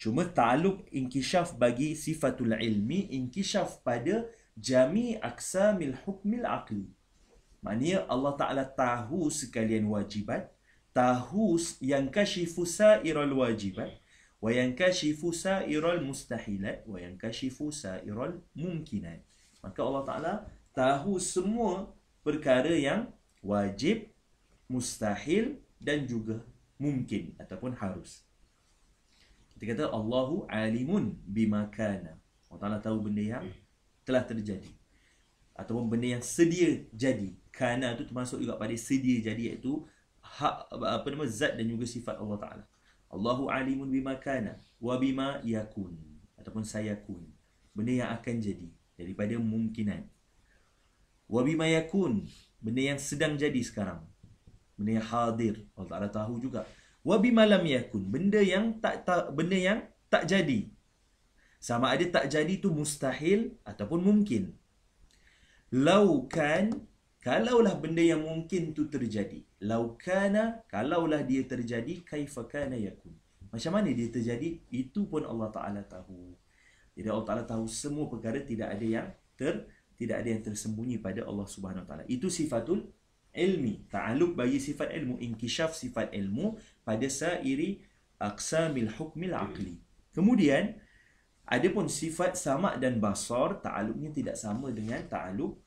Cuma ta'alluq inkishaf bagi sifatul ilmi, inkishaf pada jami aksa aksamil hukmil aqli. Maksudnya Allah Ta'ala tahu sekalian wajibat, tahu yang kashifu sa'iral wajibat, wa yang kashifu sa'iral mustahilat, wa yang kashifu sa'iral mungkinat. Maka Allah Ta'ala tahu semua perkara yang wajib, mustahil dan juga mungkin ataupun harus. Kita kata Allahu alimun bima kana. Allah Ta'ala tahu benda yang telah terjadi ataupun benda yang sedia jadi kana tu termasuk juga pada sedia jadi iaitu hak apa nama zat dan juga sifat Allah Taala Allahu alimun bima kana wa bima yakun ataupun sayakun benda yang akan jadi daripada mungkinan wa bima yakun benda yang sedang jadi sekarang benda yang hadir Allah Taala tahu juga wa bima lam yakun benda yang tak, tak benda yang tak jadi sama ada tak jadi tu mustahil ataupun mungkin. Laukan, kalaulah benda yang mungkin tu terjadi. Laukana, kalaulah dia terjadi, kaifakana yakun. Macam mana dia terjadi, itu pun Allah Ta'ala tahu. Jadi Allah Ta'ala tahu semua perkara tidak ada yang ter tidak ada yang tersembunyi pada Allah Subhanahu Wa Ta'ala. Itu sifatul ilmi. Ta'aluk bagi sifat ilmu, inkishaf sifat ilmu pada sairi aqsamil hukmil aqli. Kemudian, Adapun sifat samak dan basar ta'aluknya tidak sama dengan ta'aluk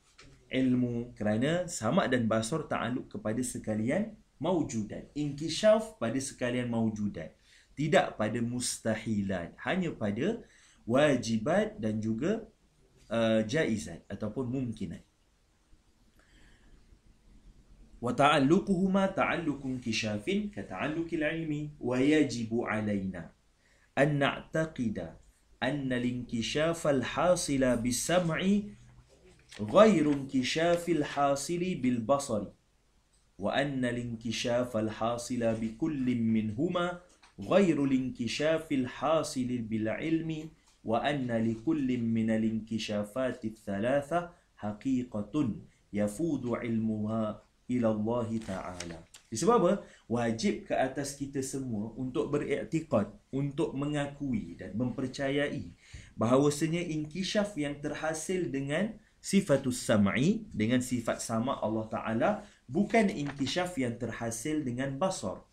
ilmu kerana samak dan basar ta'aluk kepada sekalian maujudat. Inkishaf pada sekalian maujudat. Tidak pada mustahilat. Hanya pada wajibat dan juga uh, jaizat ataupun mungkinat. Wa ta'alluquhuma ta'allukun kishafin ka ta'alluqil ilmi wa yajibu alaina an na'taqida أن الانكشاف الحاصل بالسمع غير انكشاف الحاصل بالبصر وأن الانكشاف الحاصل بكل منهما غير الانكشاف الحاصل بالعلم وأن لكل من الانكشافات الثلاثة حقيقة يفود علمها إلى الله تعالى Sebab apa? Wajib ke atas kita semua untuk beriktikad, untuk mengakui dan mempercayai bahawasanya inkishaf yang terhasil dengan sifatus sam'i, dengan sifat sama Allah Ta'ala, bukan inkishaf yang terhasil dengan basar.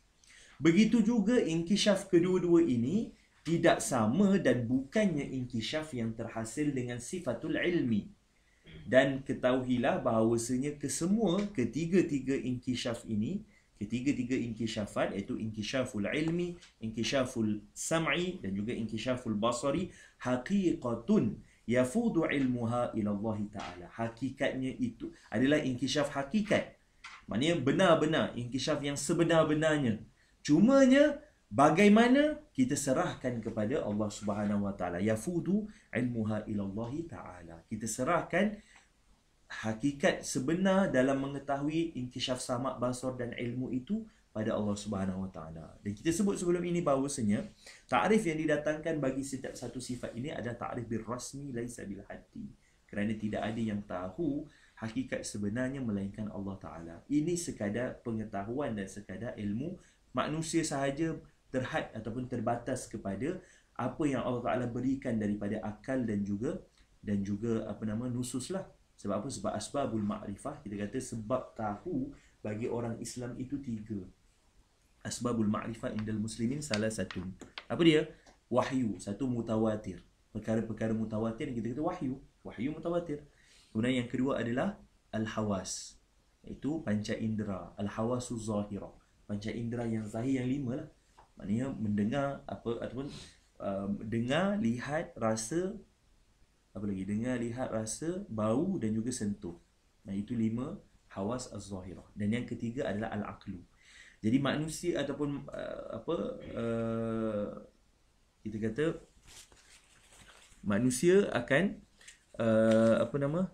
Begitu juga inkishaf kedua-dua ini tidak sama dan bukannya inkishaf yang terhasil dengan sifatul ilmi. Dan ketahuilah bahawasanya kesemua ketiga-tiga inkishaf ini ketiga-tiga inkishafat iaitu inkishaful ilmi, inkishaful sam'i dan juga inkishaful basari hakikatun yafudu ilmuha ila Allah Ta'ala. Hakikatnya itu adalah inkishaf hakikat. Maknanya benar-benar, inkishaf yang sebenar-benarnya. Cumanya bagaimana kita serahkan kepada Allah Subhanahu Wa Ta'ala. Yafudu ilmuha ila Allah Ta'ala. Kita serahkan hakikat sebenar dalam mengetahui inkishaf samak basar dan ilmu itu pada Allah Subhanahu Wa Taala. Dan kita sebut sebelum ini bahawasanya takrif yang didatangkan bagi setiap satu sifat ini ada takrif bir rasmi laisa bil hati. Kerana tidak ada yang tahu hakikat sebenarnya melainkan Allah Taala. Ini sekadar pengetahuan dan sekadar ilmu manusia sahaja terhad ataupun terbatas kepada apa yang Allah Taala berikan daripada akal dan juga dan juga apa nama nususlah sebab apa? Sebab asbabul ma'rifah Kita kata sebab tahu bagi orang Islam itu tiga Asbabul ma'rifah indal muslimin salah satu Apa dia? Wahyu, satu mutawatir Perkara-perkara mutawatir kita kata wahyu Wahyu mutawatir Kemudian yang kedua adalah Al-Hawas Itu panca indera Al-Hawasu Zahira Panca indera yang zahir yang lima lah Maknanya mendengar apa Ataupun uh, dengar, lihat, rasa, apa lagi dengar lihat rasa bau dan juga sentuh nah itu lima hawas az-zahirah dan yang ketiga adalah al-aqlu jadi manusia ataupun uh, apa uh, kita kata manusia akan uh, apa nama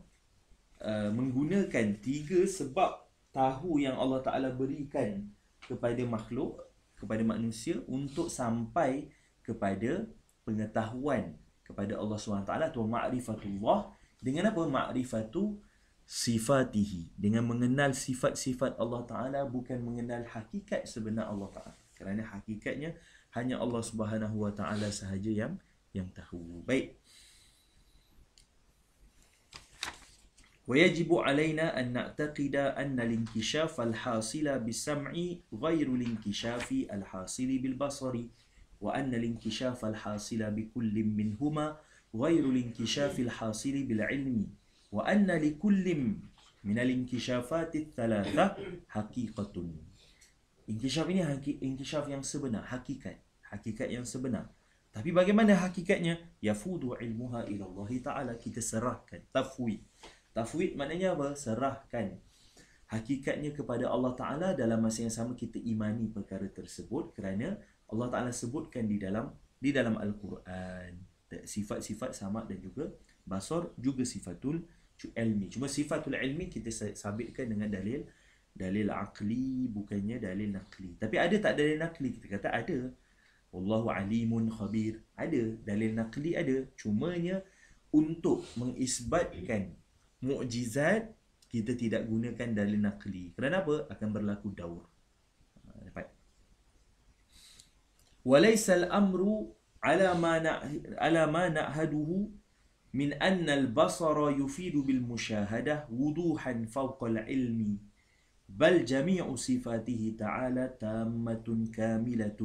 uh, menggunakan tiga sebab tahu yang Allah Taala berikan kepada makhluk kepada manusia untuk sampai kepada pengetahuan kepada Allah SWT tu ma'rifatullah dengan apa ma'rifatu sifatihi dengan mengenal sifat-sifat Allah Taala bukan mengenal hakikat sebenar Allah Taala kerana hakikatnya hanya Allah Subhanahu Wa Taala sahaja yang yang tahu baik Wajib علينا أن نعتقد أن الانكشاف الحاصل بالسمع غير الانكشاف الحاصل بالبصر وأن الانكشاف الحاصل بكل منهما غير الانكشاف الحاصل بالعلم وأن لكل من الانكشافات الثلاثة حقيقة انكشاف ini انكشاف yang sebenar hakikat hakikat yang sebenar tapi bagaimana hakikatnya yafudu ilmuha ila Allah taala kita serahkan tafwid tafwid maknanya apa serahkan hakikatnya kepada Allah taala dalam masa yang sama kita imani perkara tersebut kerana Allah Ta'ala sebutkan di dalam di dalam Al-Quran sifat-sifat sama dan juga basar juga sifatul ilmi cuma sifatul ilmi kita sabitkan dengan dalil dalil akli bukannya dalil nakli tapi ada tak dalil nakli kita kata ada Wallahu alimun khabir ada dalil nakli ada cumanya untuk mengisbatkan mukjizat kita tidak gunakan dalil nakli Kenapa? akan berlaku daur وليس الأمر على ما على ما نعهده من أن البصر يفيد بالمشاهدة وضوحا فوق العلم بل جميع صفاته تعالى تامة كاملة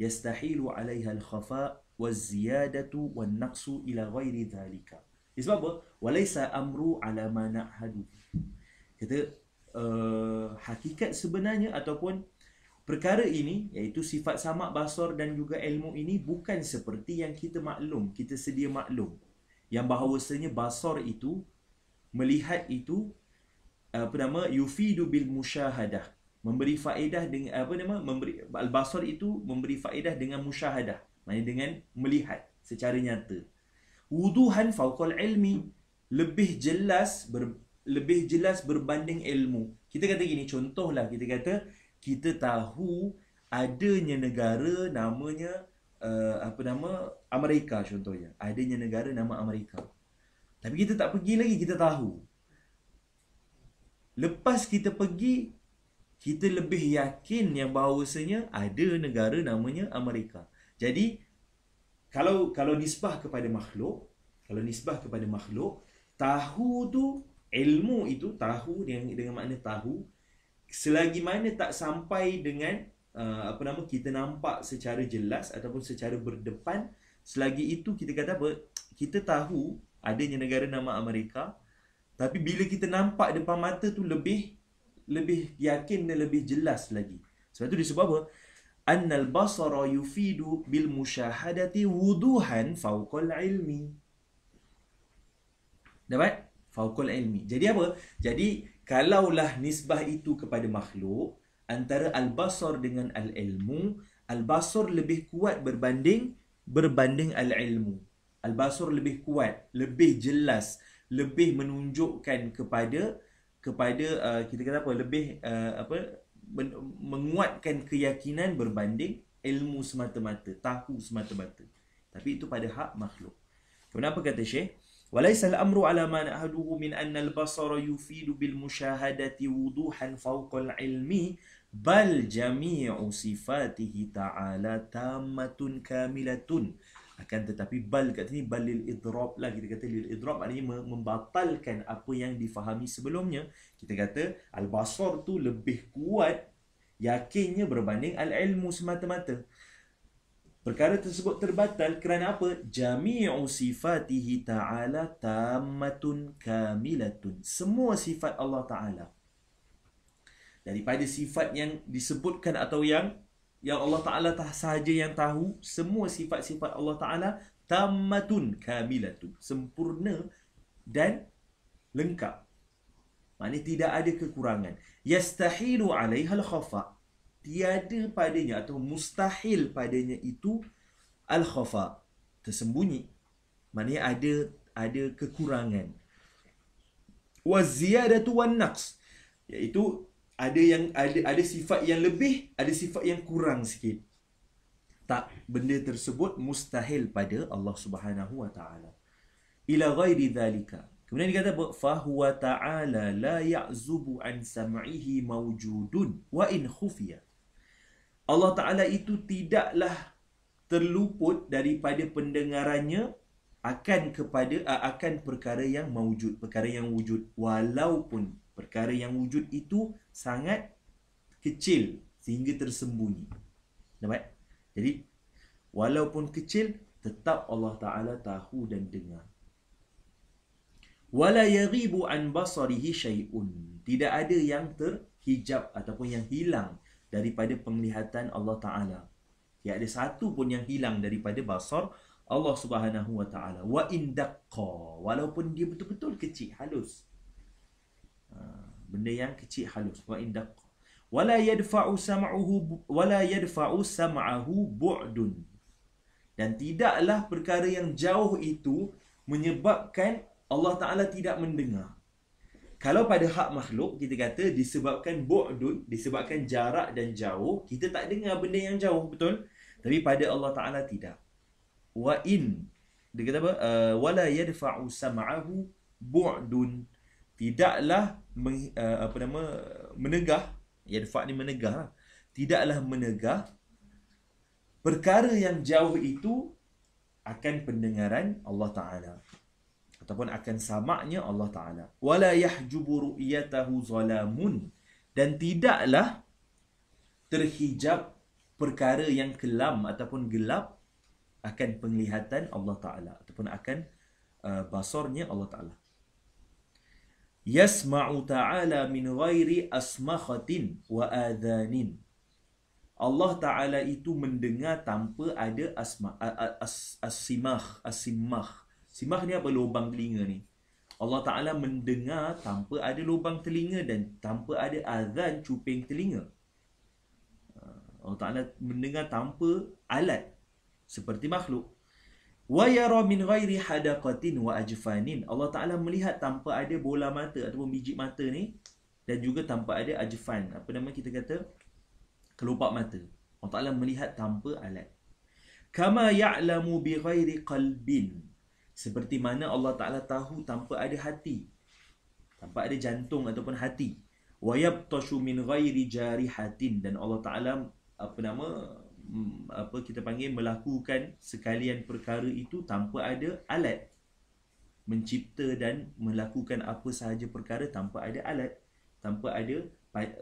يستحيل عليها الخفاء والزيادة والنقص إلى غير ذلك Sebab وليس أمر على ما نعهده Kata uh, hakikat sebenarnya ataupun Perkara ini, iaitu sifat samak basor dan juga ilmu ini bukan seperti yang kita maklum, kita sedia maklum. Yang bahawasanya basor itu, melihat itu, apa nama, yufidu bil musyahadah. Memberi faedah dengan, apa nama, memberi, al itu memberi faedah dengan musyahadah. Maksudnya dengan melihat secara nyata. Wuduhan fauqal ilmi lebih jelas ber, lebih jelas berbanding ilmu. Kita kata gini, contohlah kita kata, kita tahu adanya negara namanya uh, apa nama Amerika contohnya adanya negara nama Amerika tapi kita tak pergi lagi kita tahu lepas kita pergi kita lebih yakin yang bahawasanya ada negara namanya Amerika jadi kalau kalau nisbah kepada makhluk kalau nisbah kepada makhluk tahu tu ilmu itu tahu dengan dengan makna tahu selagi mana tak sampai dengan uh, apa nama kita nampak secara jelas ataupun secara berdepan selagi itu kita kata apa kita tahu adanya negara nama Amerika tapi bila kita nampak depan mata tu lebih lebih yakin dan lebih jelas lagi sebab tu disebab apa annal basara yufidu bil mushahadati wuduhan fawqal ilmi dapat fawqal ilmi jadi apa jadi kalaulah nisbah itu kepada makhluk antara al-basar dengan al-ilmu al-basar lebih kuat berbanding berbanding al-ilmu al-basar lebih kuat lebih jelas lebih menunjukkan kepada kepada uh, kita kata apa lebih uh, apa men- menguatkan keyakinan berbanding ilmu semata-mata tahu semata-mata tapi itu pada hak makhluk kenapa kata syekh وليس الأمر على ما نأهله من أن البصر يفيد بالمشاهدة وضوحا فوق العلم بل جميع صفاته تعالى تامة كاملة akan tetapi bal kat sini bal lil lah kita kata lil idrab maknanya membatalkan apa yang difahami sebelumnya kita kata al basar tu lebih kuat yakinnya berbanding al ilmu semata-mata Perkara tersebut terbatal kerana apa? Jami'u sifatihi ta'ala tamatun kamilatun. Semua sifat Allah Ta'ala. Daripada sifat yang disebutkan atau yang yang Allah Ta'ala tak sahaja yang tahu, semua sifat-sifat Allah Ta'ala tamatun kamilatun. Sempurna dan lengkap. Maknanya tidak ada kekurangan. Yastahilu alaihal khafa' tiada padanya atau mustahil padanya itu al-khafa tersembunyi maknanya ada ada kekurangan wa ziyadatu wan naqs iaitu ada yang ada ada sifat yang lebih ada sifat yang kurang sikit tak benda tersebut mustahil pada Allah Subhanahu wa taala ila ghairi dhalika kemudian dia kata fa huwa taala la ya'zubu an sam'ihi mawjudun wa in khufiya Allah Ta'ala itu tidaklah terluput daripada pendengarannya akan kepada akan perkara yang mewujud perkara yang wujud walaupun perkara yang wujud itu sangat kecil sehingga tersembunyi nampak jadi walaupun kecil tetap Allah Taala tahu dan dengar wala yaghibu an basarihi syai'un tidak ada yang terhijab ataupun yang hilang daripada penglihatan Allah Taala. Tiada ada satu pun yang hilang daripada basar Allah Subhanahu Wa Taala. Wa indaqqa, walaupun dia betul-betul kecil, halus. Ha, benda yang kecil halus. Wa indaqqa. Wala yadfa'u sam'uhu wala yadfa'u sam'ahu bu'dun. Dan tidaklah perkara yang jauh itu menyebabkan Allah Taala tidak mendengar. Kalau pada hak makhluk kita kata disebabkan bu'dun, disebabkan jarak dan jauh, kita tak dengar benda yang jauh, betul? Tapi pada Allah Taala tidak. Wa in dia kata apa? Uh, wala yadfa'u sam'ahu bu'dun. Tidaklah meng, uh, apa nama menegah, yadfa' ni menegah. Lah. Tidaklah menegah perkara yang jauh itu akan pendengaran Allah Taala ataupun akan samaknya Allah Taala. Wala yahjubu ru'yatahu zalamun dan tidaklah terhijab perkara yang kelam ataupun gelap akan penglihatan Allah Taala ataupun akan uh, basarnya Allah Taala. Yasma'u ta'ala min ghairi asmakhatin wa adhanin. Allah Taala itu mendengar tanpa ada asma asimah asimah Simak ni apa lubang telinga ni? Allah Ta'ala mendengar tanpa ada lubang telinga dan tanpa ada azan cuping telinga. Ah, Allah Ta'ala mendengar tanpa alat seperti makhluk. Wa yara min ghairi hadaqatin wa ajfanin. Allah Ta'ala melihat tanpa ada bola mata ataupun biji mata ni dan juga tanpa ada ajfan. Apa nama kita kata? Kelopak mata. Allah Ta'ala melihat tanpa alat. Kama ya'lamu bi ghairi qalbin. Seperti mana Allah Ta'ala tahu tanpa ada hati Tanpa ada jantung ataupun hati وَيَبْتَشُ مِنْ غَيْرِ جَارِحَةٍ Dan Allah Ta'ala apa nama mm, apa kita panggil melakukan sekalian perkara itu tanpa ada alat mencipta dan melakukan apa sahaja perkara tanpa ada alat tanpa ada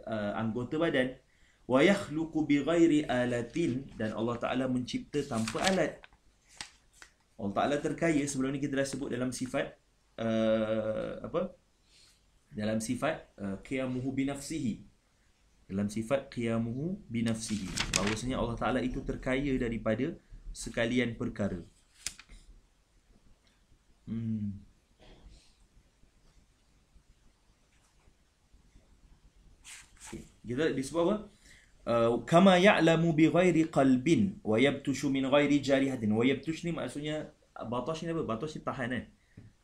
uh, anggota badan wa yakhluqu bi ghairi alatin dan Allah Taala mencipta tanpa alat Allah Ta'ala terkaya sebelum ni kita dah sebut dalam sifat uh, apa? Dalam sifat uh, qiyamuhu binafsihi. Dalam sifat qiyamuhu binafsihi. Bahawasanya Allah Ta'ala itu terkaya daripada sekalian perkara. Hmm. Kita disebut apa? Uh, kama ya'lamu bi ghairi qalbin wa yabtushu min ghairi jarihatin wa yabtush ni maksudnya batash ni apa batash ni tahan eh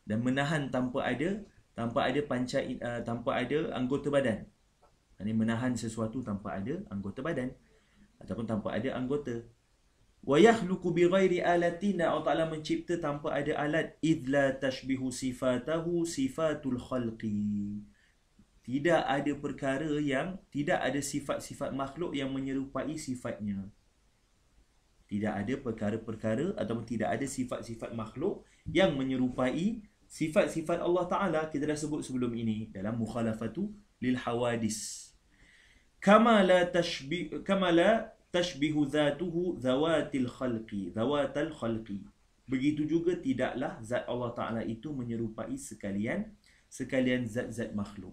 dan menahan tanpa ada tanpa ada panca uh, tanpa ada anggota badan ini menahan sesuatu tanpa ada anggota badan ataupun tanpa ada anggota wa yakhluqu bi ghairi alatin Allah Taala mencipta tanpa ada alat idla tashbihu sifatahu sifatul khalqi tidak ada perkara yang tidak ada sifat-sifat makhluk yang menyerupai sifatnya tidak ada perkara-perkara atau tidak ada sifat-sifat makhluk yang menyerupai sifat-sifat Allah Taala kita dah sebut sebelum ini dalam mukhalafatu lil hawadis kama la tashbi kama la tashbihu zatuhu zawatil khalqi zawatil khalqi begitu juga tidaklah zat Allah Taala itu menyerupai sekalian sekalian zat-zat makhluk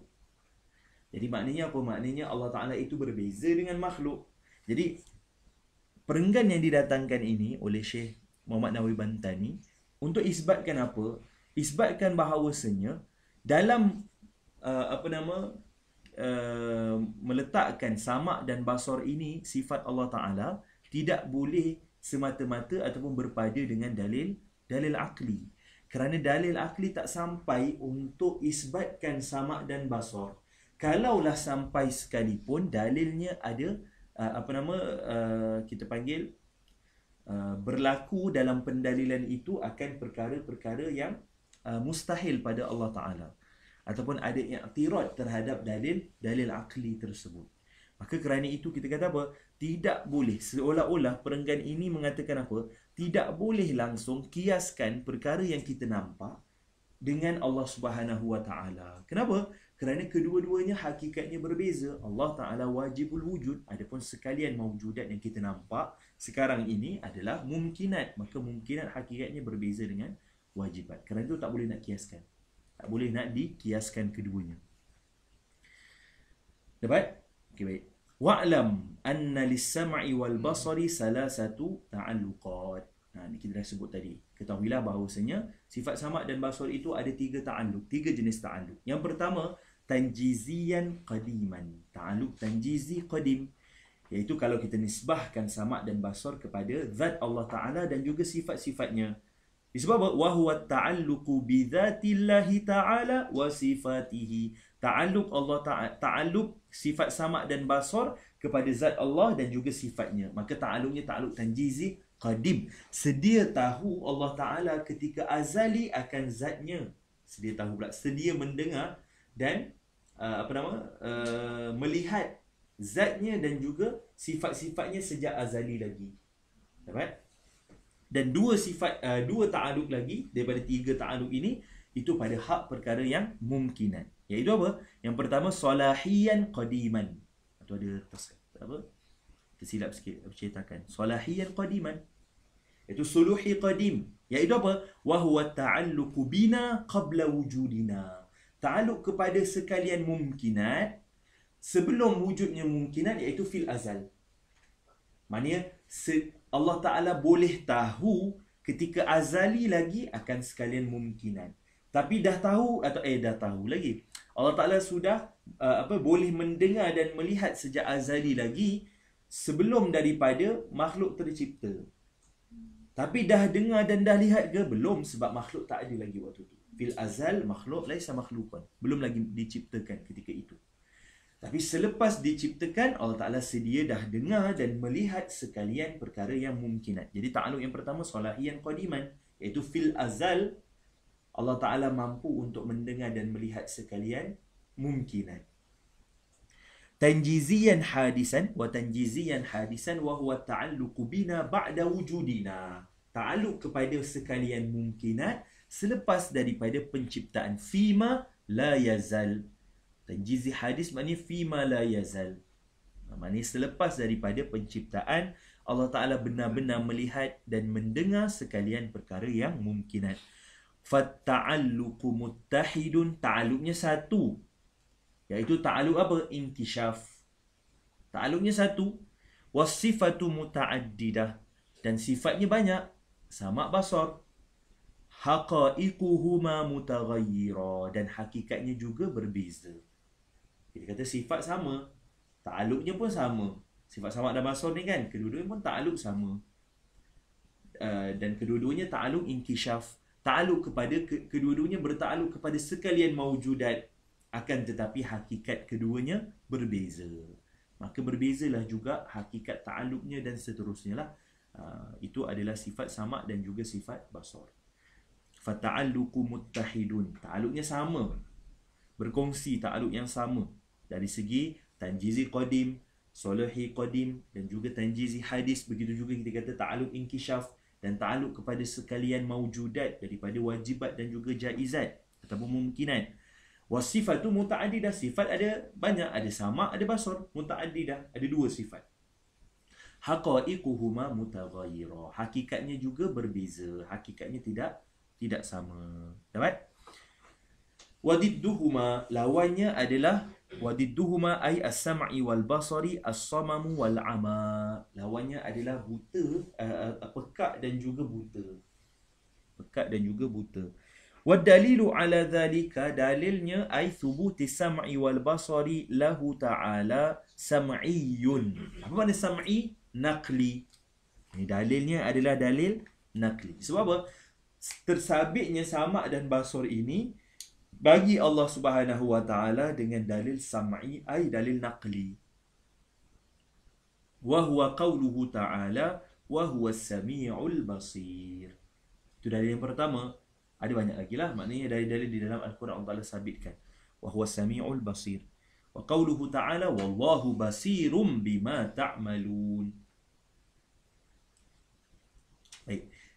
jadi maknanya apa? Maknanya Allah Ta'ala itu berbeza dengan makhluk. Jadi, perenggan yang didatangkan ini oleh Syekh Muhammad Nawawi Bantani untuk isbatkan apa? Isbatkan bahawasanya dalam uh, apa nama uh, meletakkan samak dan basar ini sifat Allah Ta'ala tidak boleh semata-mata ataupun berpada dengan dalil dalil akli. Kerana dalil akli tak sampai untuk isbatkan samak dan basar kalaulah sampai sekalipun dalilnya ada uh, apa nama uh, kita panggil uh, berlaku dalam pendalilan itu akan perkara-perkara yang uh, mustahil pada Allah Taala ataupun ada i'tirad terhadap dalil dalil akli tersebut maka kerana itu kita kata apa tidak boleh seolah-olah perenggan ini mengatakan apa tidak boleh langsung kiaskan perkara yang kita nampak dengan Allah Subhanahu Wa Taala kenapa kerana kedua-duanya hakikatnya berbeza Allah Taala wajibul wujud adapun sekalian maujudat yang kita nampak sekarang ini adalah mungkinat maka mungkinat hakikatnya berbeza dengan wajibat kerana itu tak boleh nak kiaskan tak boleh nak dikiaskan keduanya dapat okey baik wa'lam anna lis-sam'i wal basari salasatu ta'alluqat ha ni kita dah sebut tadi ketahuilah bahawasanya sifat samak dan basar itu ada tiga ta'alluq tiga jenis ta'alluq yang pertama Tanjizian qadiman. Ta'aluk tanjizi qadim. Iaitu kalau kita nisbahkan sama dan basar kepada zat Allah Ta'ala dan juga sifat-sifatnya. Disebab wa huwa ta'alluqu bi dhatillahi ta'ala wa sifatihi. taaluk Allah Ta'ala, taaluk sifat sama dan basar kepada zat Allah dan juga sifatnya. Maka taaluknya taaluk tanjizi qadim. Sedia tahu Allah Ta'ala ketika azali akan zatnya. Sedia tahu pula. Sedia mendengar dan uh, apa nama uh, melihat zatnya dan juga sifat-sifatnya sejak azali lagi. Dapat? Dan dua sifat uh, dua ta'aluk lagi daripada tiga ta'aluk ini itu pada hak perkara yang mungkinan. ya itu apa? Yang pertama solahian qadiman. Atau ada tersilap apa? Tersilap sikit ceritakan. Solahian qadiman. Itu suluhi qadim. itu apa? Wahuwa ta'alluqu bina qabla wujudina taluk kepada sekalian mungkinat sebelum wujudnya mungkinat iaitu fil azal. Maknanya Allah Ta'ala boleh tahu ketika azali lagi akan sekalian mungkinan. Tapi dah tahu atau eh dah tahu lagi. Allah Ta'ala sudah uh, apa boleh mendengar dan melihat sejak azali lagi sebelum daripada makhluk tercipta. Tapi dah dengar dan dah lihat ke? Belum sebab makhluk tak ada lagi waktu tu fil azal makhluk laisa makhlukan belum lagi diciptakan ketika itu tapi selepas diciptakan Allah Taala sedia dah dengar dan melihat sekalian perkara yang mungkinat jadi ta'aluk yang pertama solahian qadiman iaitu fil azal Allah Taala mampu untuk mendengar dan melihat sekalian mungkinat tanjiziyan hadisan wa tanjiziyan hadisan wa huwa ta'alluqu bina ba'da wujudina ta'alluq kepada sekalian mungkinat selepas daripada penciptaan fima la yazal tanjizi hadis maknanya fima la yazal ha, maknanya selepas daripada penciptaan Allah Ta'ala benar-benar melihat dan mendengar sekalian perkara yang mungkinat fatta'alluqu muttahidun ta'alluqnya satu iaitu ta'alluq apa intishaf ta'alluqnya satu wasifatu muta'addidah dan sifatnya banyak sama basar haqaiquhuma mutaghayyira dan hakikatnya juga berbeza. Dia kata sifat sama, takluknya pun sama. Sifat sama dan basar ni kan, kedua-duanya pun takluk sama. Uh, dan kedua-duanya takluk inkishaf takluk kepada ke- kedua-duanya bertakluk kepada sekalian maujudat akan tetapi hakikat keduanya berbeza maka berbezalah juga hakikat takluknya dan seterusnya lah uh, itu adalah sifat sama dan juga sifat basar fata'alluqu muttahidun ta'alluqnya sama berkongsi ta'alluq yang sama dari segi tanjizi qadim solahi qadim dan juga tanjizi hadis begitu juga kita kata ta'alluq inkishaf dan ta'alluq kepada sekalian maujudat daripada wajibat dan juga jaizat ataupun mungkinan Wasifat tu muta'adidah Sifat ada banyak Ada sama, ada basur Muta'adidah Ada dua sifat Haqa'ikuhuma mutaghayira Hakikatnya juga berbeza Hakikatnya tidak tidak sama. Dapat? Wadidduhuma lawannya adalah wadidduhuma ai as-sam'i wal basari as-samamu wal ama. Lawannya adalah buta, uh, eh, eh, eh, pekak dan juga buta. Pekak dan juga buta. Wa ala dhalika dalilnya ai thubuti sam'i wal basari lahu ta'ala sam'iyun. Apa makna sam'i? Nakli. Ini dalilnya adalah dalil nakli. Sebab apa? tersabitnya samak dan basur ini bagi Allah Subhanahu wa taala dengan dalil sam'i ai dalil naqli wa huwa qawluhu ta'ala wa huwa as-sami'ul basir itu dalil yang pertama ada banyak lagi lah maknanya dari dalil di dalam al-Quran Allah Taala sabitkan wa huwa as-sami'ul basir wa qawluhu ta'ala wallahu basirum bima ta'malun ta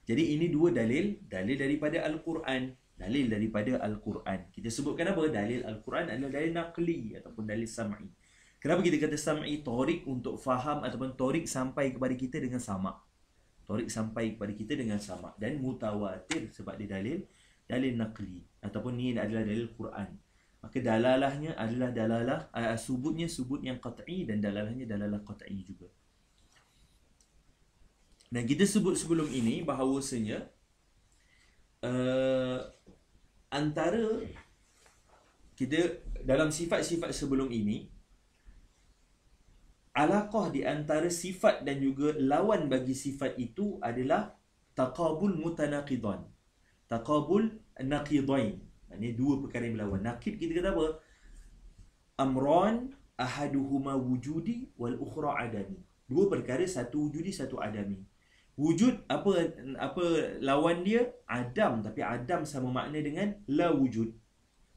Jadi ini dua dalil, dalil daripada Al-Quran, dalil daripada Al-Quran. Kita sebutkan apa? Dalil Al-Quran adalah dalil naqli ataupun dalil sam'i. Kenapa kita kata sam'i torik untuk faham ataupun torik sampai kepada kita dengan sama? Torik sampai kepada kita dengan sama dan mutawatir sebab dia dalil dalil naqli ataupun ni adalah dalil Quran. Maka dalalahnya adalah dalalah ah, subutnya subut yang qat'i dan dalalahnya dalalah qat'i juga. Dan kita sebut sebelum ini bahawasanya uh, antara kita dalam sifat-sifat sebelum ini alaqah di antara sifat dan juga lawan bagi sifat itu adalah taqabul mutanaqidan. Taqabul naqidain. Ini dua perkara yang berlawan. Nakid kita kata apa? Amran ahaduhuma wujudi wal ukhra adami. Dua perkara, satu wujudi, satu adami wujud apa apa lawan dia Adam tapi Adam sama makna dengan la wujud.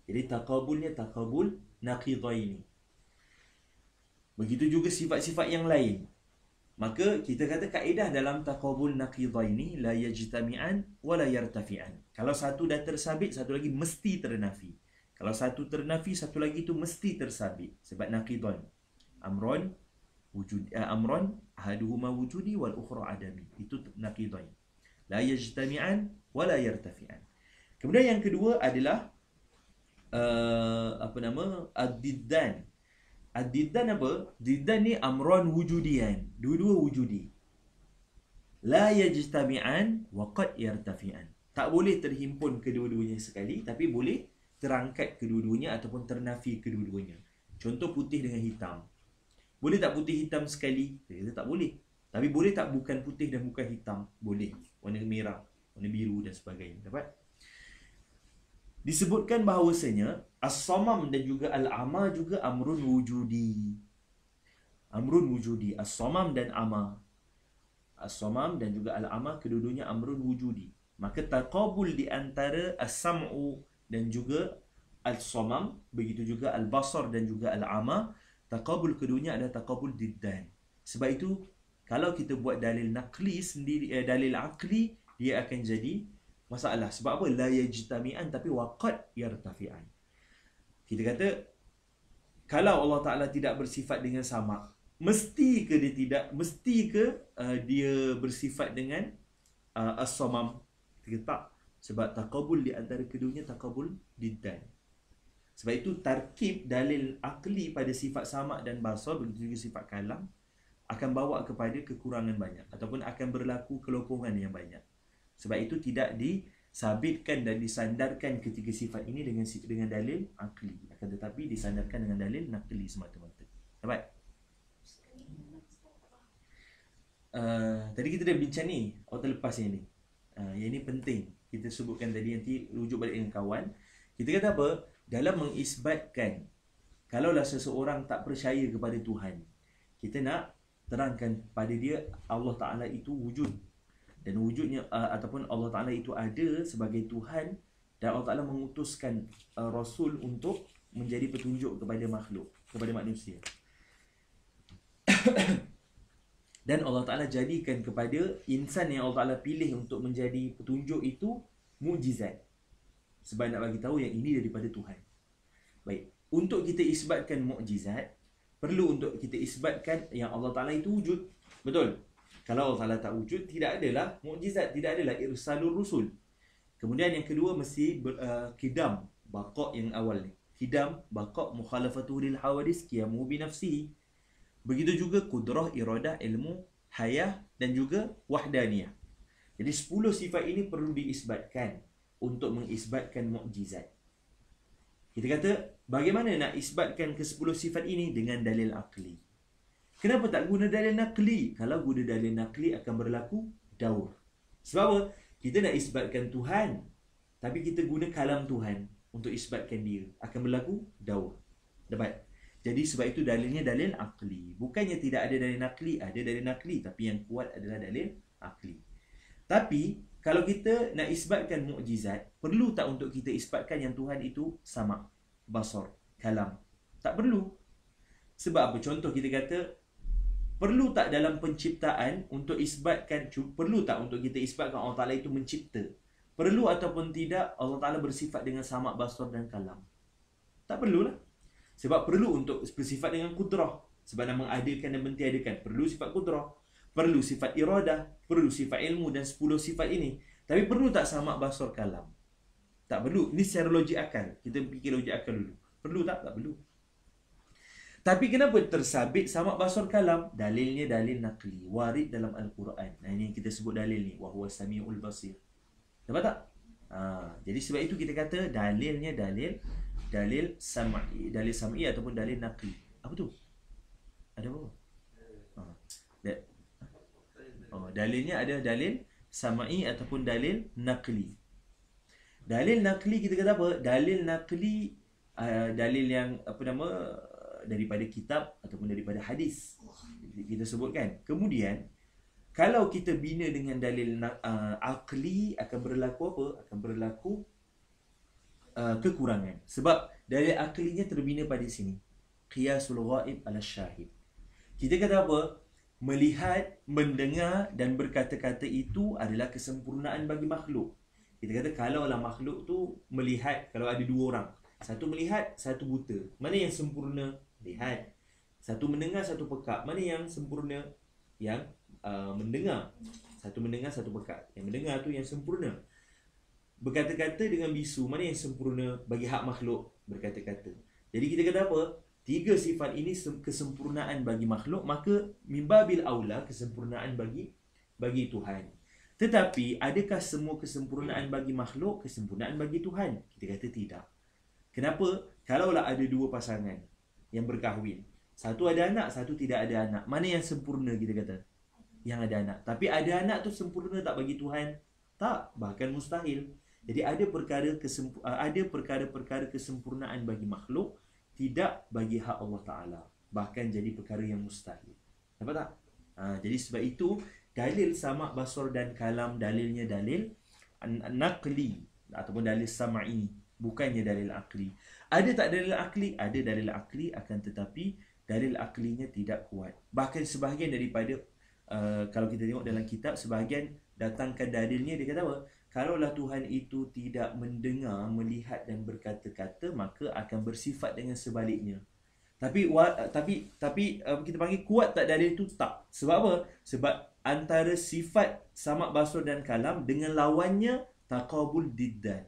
Jadi takabulnya takabul naqidaini. Begitu juga sifat-sifat yang lain. Maka kita kata kaedah dalam takabul naqidaini la yajtami'an wa la yartafi'an. Kalau satu dah tersabit satu lagi mesti ternafi. Kalau satu ternafi satu lagi itu mesti tersabit sebab naqidan. Amron wujud uh, amron ahaduhuma wujudi wal ukhra adami itu naqidain la yajtami'an wa la yartafi'an kemudian yang kedua adalah uh, apa nama addidan addidan apa didan ni amran wujudian dua-dua wujudi la yajtami'an wa qad yartafi'an tak boleh terhimpun kedua-duanya sekali tapi boleh terangkat kedua-duanya ataupun ternafi kedua-duanya contoh putih dengan hitam boleh tak putih hitam sekali? Dia kata tak boleh. Tapi boleh tak bukan putih dan bukan hitam? Boleh. Warna merah, warna biru dan sebagainya. Dapat? Disebutkan bahawasanya As-Samam dan juga Al-Ama juga Amrun Wujudi Amrun Wujudi As-Samam dan Ama As-Samam dan juga Al-Ama Kedua-duanya Amrun Wujudi Maka takabul di antara As-Sam'u dan juga Al-Samam Begitu juga Al-Basar dan juga Al-Ama Takabul keduanya adalah takabul didain. Sebab itu, kalau kita buat dalil nakli sendiri, eh, dalil akli, dia akan jadi masalah. Sebab apa? La yajitami'an tapi waqad yartafi'an. Kita kata, kalau Allah Ta'ala tidak bersifat dengan sama, mesti ke dia tidak, mesti ke uh, dia bersifat dengan uh, as-samam. Kita tak. Sebab takabul di antara keduanya takabul diddan. Sebab itu tarkib dalil akli pada sifat sama dan basar begitu juga sifat kalam akan bawa kepada kekurangan banyak ataupun akan berlaku kelopongan yang banyak. Sebab itu tidak disabitkan dan disandarkan ketiga sifat ini dengan dengan dalil akli. Akan tetapi disandarkan dengan dalil nakli semata-mata. Dapat? Uh, eh, tadi kita dah bincang ni Atau terlepas yang ni uh, Yang ni penting Kita sebutkan tadi Nanti rujuk balik dengan kawan Kita kata apa dalam mengisbatkan kalaulah seseorang tak percaya kepada Tuhan kita nak terangkan kepada dia Allah Taala itu wujud dan wujudnya ataupun Allah Taala itu ada sebagai Tuhan dan Allah Taala mengutuskan uh, rasul untuk menjadi petunjuk kepada makhluk kepada manusia dan Allah Taala jadikan kepada insan yang Allah Taala pilih untuk menjadi petunjuk itu mujizat sebab nak bagi tahu yang ini daripada Tuhan. Baik, untuk kita isbatkan mukjizat perlu untuk kita isbatkan yang Allah Taala itu wujud. Betul. Kalau Allah Taala tak wujud, tidak adalah mukjizat, tidak adalah irsalur rusul. Kemudian yang kedua mesti ber, uh, kidam baqa yang awal ni. Kidam baqa mukhalafatu lil hawadis qiyamu bi nafsi. Begitu juga kudrah iradah ilmu hayah dan juga wahdaniyah. Jadi 10 sifat ini perlu diisbatkan untuk mengisbatkan mukjizat. Kita kata, bagaimana nak isbatkan ke-10 sifat ini dengan dalil akli? Kenapa tak guna dalil nakli? Kalau guna dalil nakli akan berlaku daur. Sebab apa? Kita nak isbatkan Tuhan. Tapi kita guna kalam Tuhan untuk isbatkan dia. Akan berlaku daur. Dapat? Jadi sebab itu dalilnya dalil akli. Bukannya tidak ada dalil nakli. Ada dalil nakli. Tapi yang kuat adalah dalil akli. Tapi kalau kita nak isbatkan mukjizat, perlu tak untuk kita isbatkan yang Tuhan itu sama, basar kalam? Tak perlu. Sebab apa? Contoh kita kata, perlu tak dalam penciptaan untuk isbatkan, perlu tak untuk kita isbatkan Allah Ta'ala itu mencipta? Perlu ataupun tidak Allah Ta'ala bersifat dengan sama, basar dan kalam? Tak perlulah. Sebab perlu untuk bersifat dengan kudrah. Sebab nak mengadilkan dan mentiadakan, perlu sifat kudrah. Perlu sifat iradah, perlu sifat ilmu dan 10 sifat ini. Tapi perlu tak sama basur kalam? Tak perlu. Ini secara logik akal. Kita fikir logik akal dulu. Perlu tak? Tak perlu. Tapi kenapa tersabit sama basur kalam? Dalilnya dalil naqli. Warid dalam Al-Quran. Nah ini kita sebut dalil ni. Wahuwa sami'ul basir. Dapat tak? Ha, jadi sebab itu kita kata dalilnya dalil dalil samai, dalil sam'i ataupun dalil naqli. Apa tu? Ada apa? Ha. Dalilnya ada dalil sama'i ataupun dalil nakli. Dalil nakli kita kata apa? Dalil nakli uh, dalil yang apa nama daripada kitab ataupun daripada hadis. Kita sebutkan. Kemudian kalau kita bina dengan dalil uh, akli akan berlaku apa? Akan berlaku uh, kekurangan. Sebab dalil aklinya terbina pada sini. Qiyasul ghaib ala syahid. Kita kata apa? melihat, mendengar dan berkata-kata itu adalah kesempurnaan bagi makhluk. Kita kata kalaulah makhluk tu melihat kalau ada dua orang. Satu melihat, satu buta. Mana yang sempurna? melihat? Satu mendengar, satu pekat. Mana yang sempurna? Yang uh, mendengar. Satu mendengar, satu pekat. Yang mendengar tu yang sempurna. Berkata-kata dengan bisu, mana yang sempurna bagi hak makhluk berkata-kata. Jadi kita kata apa? tiga sifat ini kesempurnaan bagi makhluk maka mimbabil aula kesempurnaan bagi bagi Tuhan tetapi adakah semua kesempurnaan bagi makhluk kesempurnaan bagi Tuhan kita kata tidak kenapa kalaulah ada dua pasangan yang berkahwin satu ada anak satu tidak ada anak mana yang sempurna kita kata yang ada anak tapi ada anak tu sempurna tak bagi Tuhan tak bahkan mustahil jadi ada perkara kesempu- ada perkara-perkara kesempurnaan bagi makhluk tidak bagi hak Allah Ta'ala Bahkan jadi perkara yang mustahil Nampak tak? Ha, jadi sebab itu Dalil sama basur dan kalam Dalilnya dalil Naqli Ataupun dalil sama'i Bukannya dalil akli Ada tak dalil akli? Ada dalil akli akan tetapi Dalil aklinya tidak kuat Bahkan sebahagian daripada uh, Kalau kita tengok dalam kitab Sebahagian datangkan dalilnya Dia kata apa? Kalaulah Tuhan itu tidak mendengar, melihat dan berkata-kata, maka akan bersifat dengan sebaliknya. Tapi wa, tapi tapi um, kita panggil kuat tak dari itu tak. Sebab apa? Sebab antara sifat samak basur dan kalam dengan lawannya takabul diddan.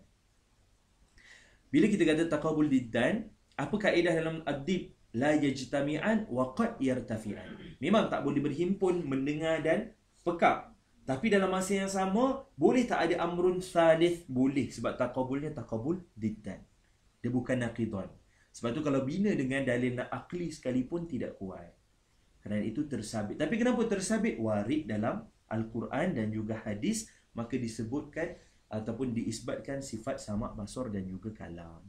Bila kita kata takabul diddan, apa kaedah dalam adib? La yajtami'an wa qad yartafi'an. Memang tak boleh berhimpun mendengar dan pekak. Tapi dalam masa yang sama, boleh tak ada amrun thalith? Boleh. Sebab takabulnya takabul ditan. Dia bukan nakidon. Sebab tu kalau bina dengan dalil nak sekalipun tidak kuat. Kerana itu tersabit. Tapi kenapa tersabit? Warid dalam Al-Quran dan juga hadis. Maka disebutkan ataupun diisbatkan sifat sama basur dan juga kalam.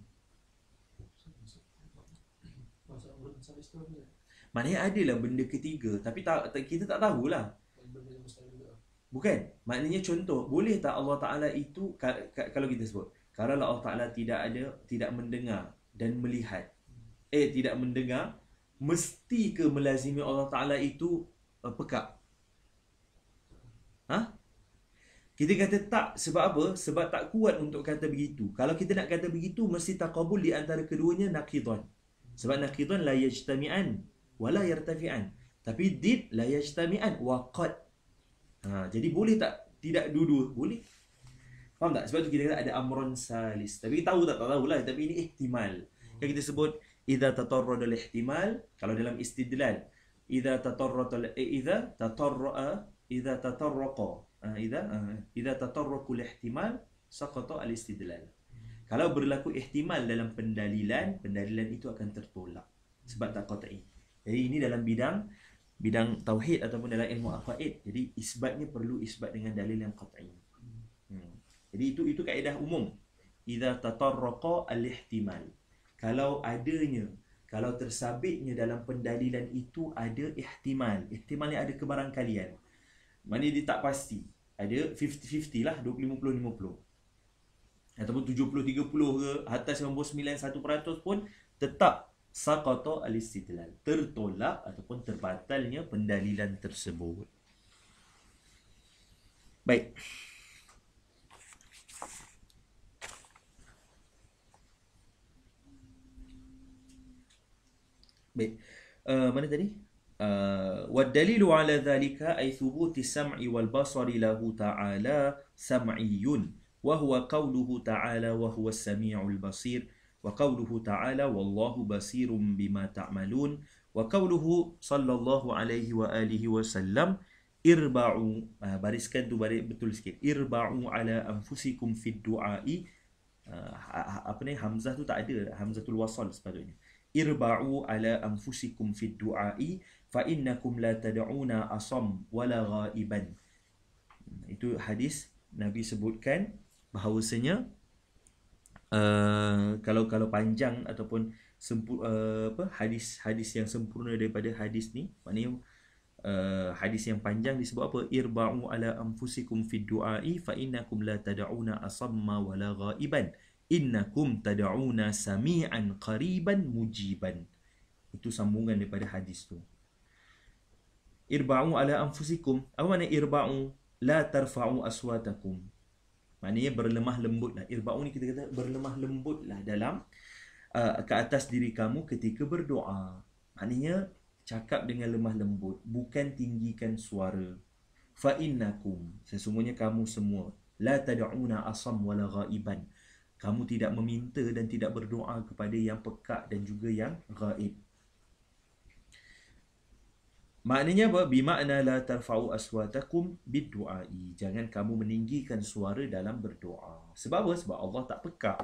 Maksudnya lah benda ketiga. Tapi tak, kita tak tahulah. Bukan. Maknanya contoh, boleh tak Allah Ta'ala itu, kalau kita sebut, kalau Allah Ta'ala tidak ada, tidak mendengar dan melihat, eh, tidak mendengar, mesti ke melazimi Allah Ta'ala itu uh, eh, pekak? Ha? Kita kata tak sebab apa? Sebab tak kuat untuk kata begitu. Kalau kita nak kata begitu, mesti tak takabul di antara keduanya nakidhan. Sebab nakidhan la yajtami'an wa la yartafi'an. Tapi did la yajtami'an wa qad Ha, jadi boleh tak tidak dua-dua? Boleh. Faham tak? Sebab tu kita kata ada amron salis. Tapi kita tahu tak? Tak tahulah. Tapi ini ihtimal. Kan kita sebut, Iza tatarrad al-ihtimal. Kalau dalam istidlal. Iza tatarrad al-iza eh, tatarra'a. Iza tatarraqa. Ha, Iza, ha, Iza tatarraku al-ihtimal. Saqata al-istidlal. Kalau berlaku ihtimal dalam pendalilan, pendalilan itu akan tertolak. Sebab tak kotai. Jadi ini dalam bidang bidang tauhid ataupun dalam ilmu akaid jadi isbatnya perlu isbat dengan dalil yang qat'i hmm. jadi itu itu kaedah umum idza tatarraqa al-ihtimal kalau adanya kalau tersabitnya dalam pendalilan itu ada ihtimal ihtimal yang ada kebarangkalian mana dia tak pasti ada 50-50 lah 50-50 ataupun 70-30 ke atas 99-1% pun tetap saqata al tertolak ataupun terbatalnya pendalilan tersebut baik baik uh, mana tadi eh, ala على ذلك أي sami wal والبصر lahu taala سمعي وهو قوله taala, وهو السميع البصير وقوله تعالى والله بصير بما تعملون وقوله صلى الله عليه وآله وسلم irba'u uh, bariskan tu baris, betul sikit irba'u ala anfusikum fi du'ai uh, apa ni hamzah tu tak ada hamzatul wasal sepatutnya irba'u ala anfusikum fi du'ai fa innakum la tad'una asam wala ghaiban itu hadis nabi sebutkan bahawasanya Eh, kalau kalau panjang ataupun sempur, uh, eh, apa hadis-hadis yang sempurna daripada hadis ni maknanya uh, hadis yang panjang disebut apa irba'u ala anfusikum fi du'ai fa innakum la tad'una asamma wa la ghaiban innakum tad'una sami'an qariban mujiban itu sambungan daripada hadis tu irba'u ala anfusikum apa makna irba'u la tarfa'u aswatakum Maknanya berlemah lembutlah. Irba'u ni kita kata berlemah lembut lah dalam uh, ke atas diri kamu ketika berdoa. Maknanya cakap dengan lemah lembut. Bukan tinggikan suara. Fa'innakum. Sesungguhnya kamu semua. La tada'una asam wala ghaiban. Kamu tidak meminta dan tidak berdoa kepada yang pekak dan juga yang ghaib. Maknanya apa? Bima'na la tarfa'u aswatakum bidu'ai. Jangan kamu meninggikan suara dalam berdoa. Sebab apa? Sebab Allah tak peka.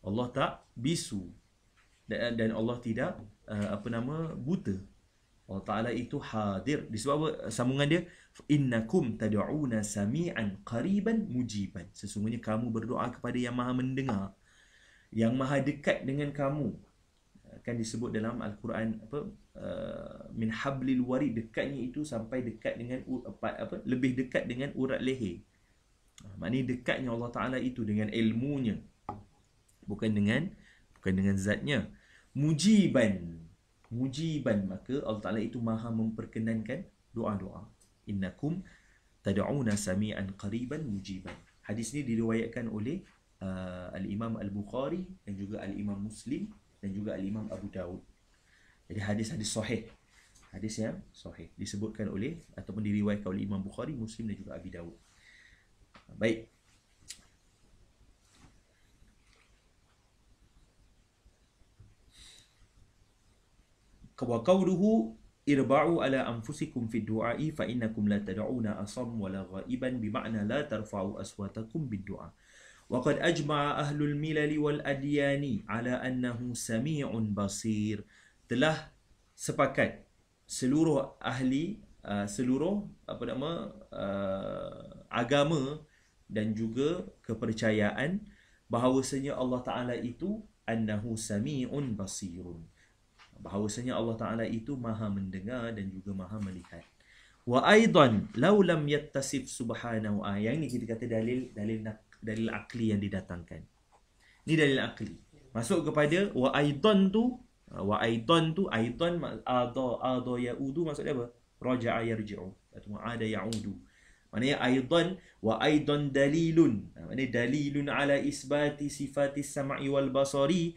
Allah tak bisu. Dan Allah tidak uh, apa nama buta. Allah Ta'ala itu hadir. Disebab apa? Sambungan dia. Innakum tadu'una sami'an qariban mujiban. Sesungguhnya kamu berdoa kepada yang maha mendengar. Yang maha dekat dengan kamu akan disebut dalam al-Quran apa uh, min hablil warid dekatnya itu sampai dekat dengan apa, apa lebih dekat dengan urat leher. Uh, maknanya dekatnya Allah Taala itu dengan ilmunya bukan dengan bukan dengan zatnya. Mujiban mujiban maka Allah Taala itu maha memperkenankan doa-doa. Innakum tad'una sami'an qariban mujiban. Hadis ini diriwayatkan oleh uh, Al-Imam Al-Bukhari dan juga Al-Imam Muslim dan juga Imam Abu Dawud. Jadi hadis-hadis sahih. Hadis yang sahih disebutkan oleh ataupun diriwayatkan oleh Imam Bukhari, Muslim dan juga Abi Dawud. Baik. Wa qawluhu irba'u ala anfusikum fi du'ai fa innakum la tad'una asam wa la ghaiban bi ma'na la tarfa'u aswatakum bid du'a. وقد أجمع أهل الملل والأديان على أنه سميع بصير telah sepakat seluruh ahli ah, seluruh apa nama ah, agama dan juga kepercayaan bahawasanya Allah Taala itu annahu samiun basirun bahawasanya Allah Taala itu maha mendengar dan juga maha melihat wa aidan law lam yattasib subhanahu ah, Yang ini kita kata dalil dalil nak dalil akli yang didatangkan. Ini dalil akli. Masuk kepada wa Aidon tu ah, wa Aidon tu aidan ada ada yaudu maksud dia apa? Raja'a yarji'u atau ada yaudu. Maknanya Aidon? wa Aidon dalilun. Ah, Mana dalilun ala isbati sifatis sam'i wal basari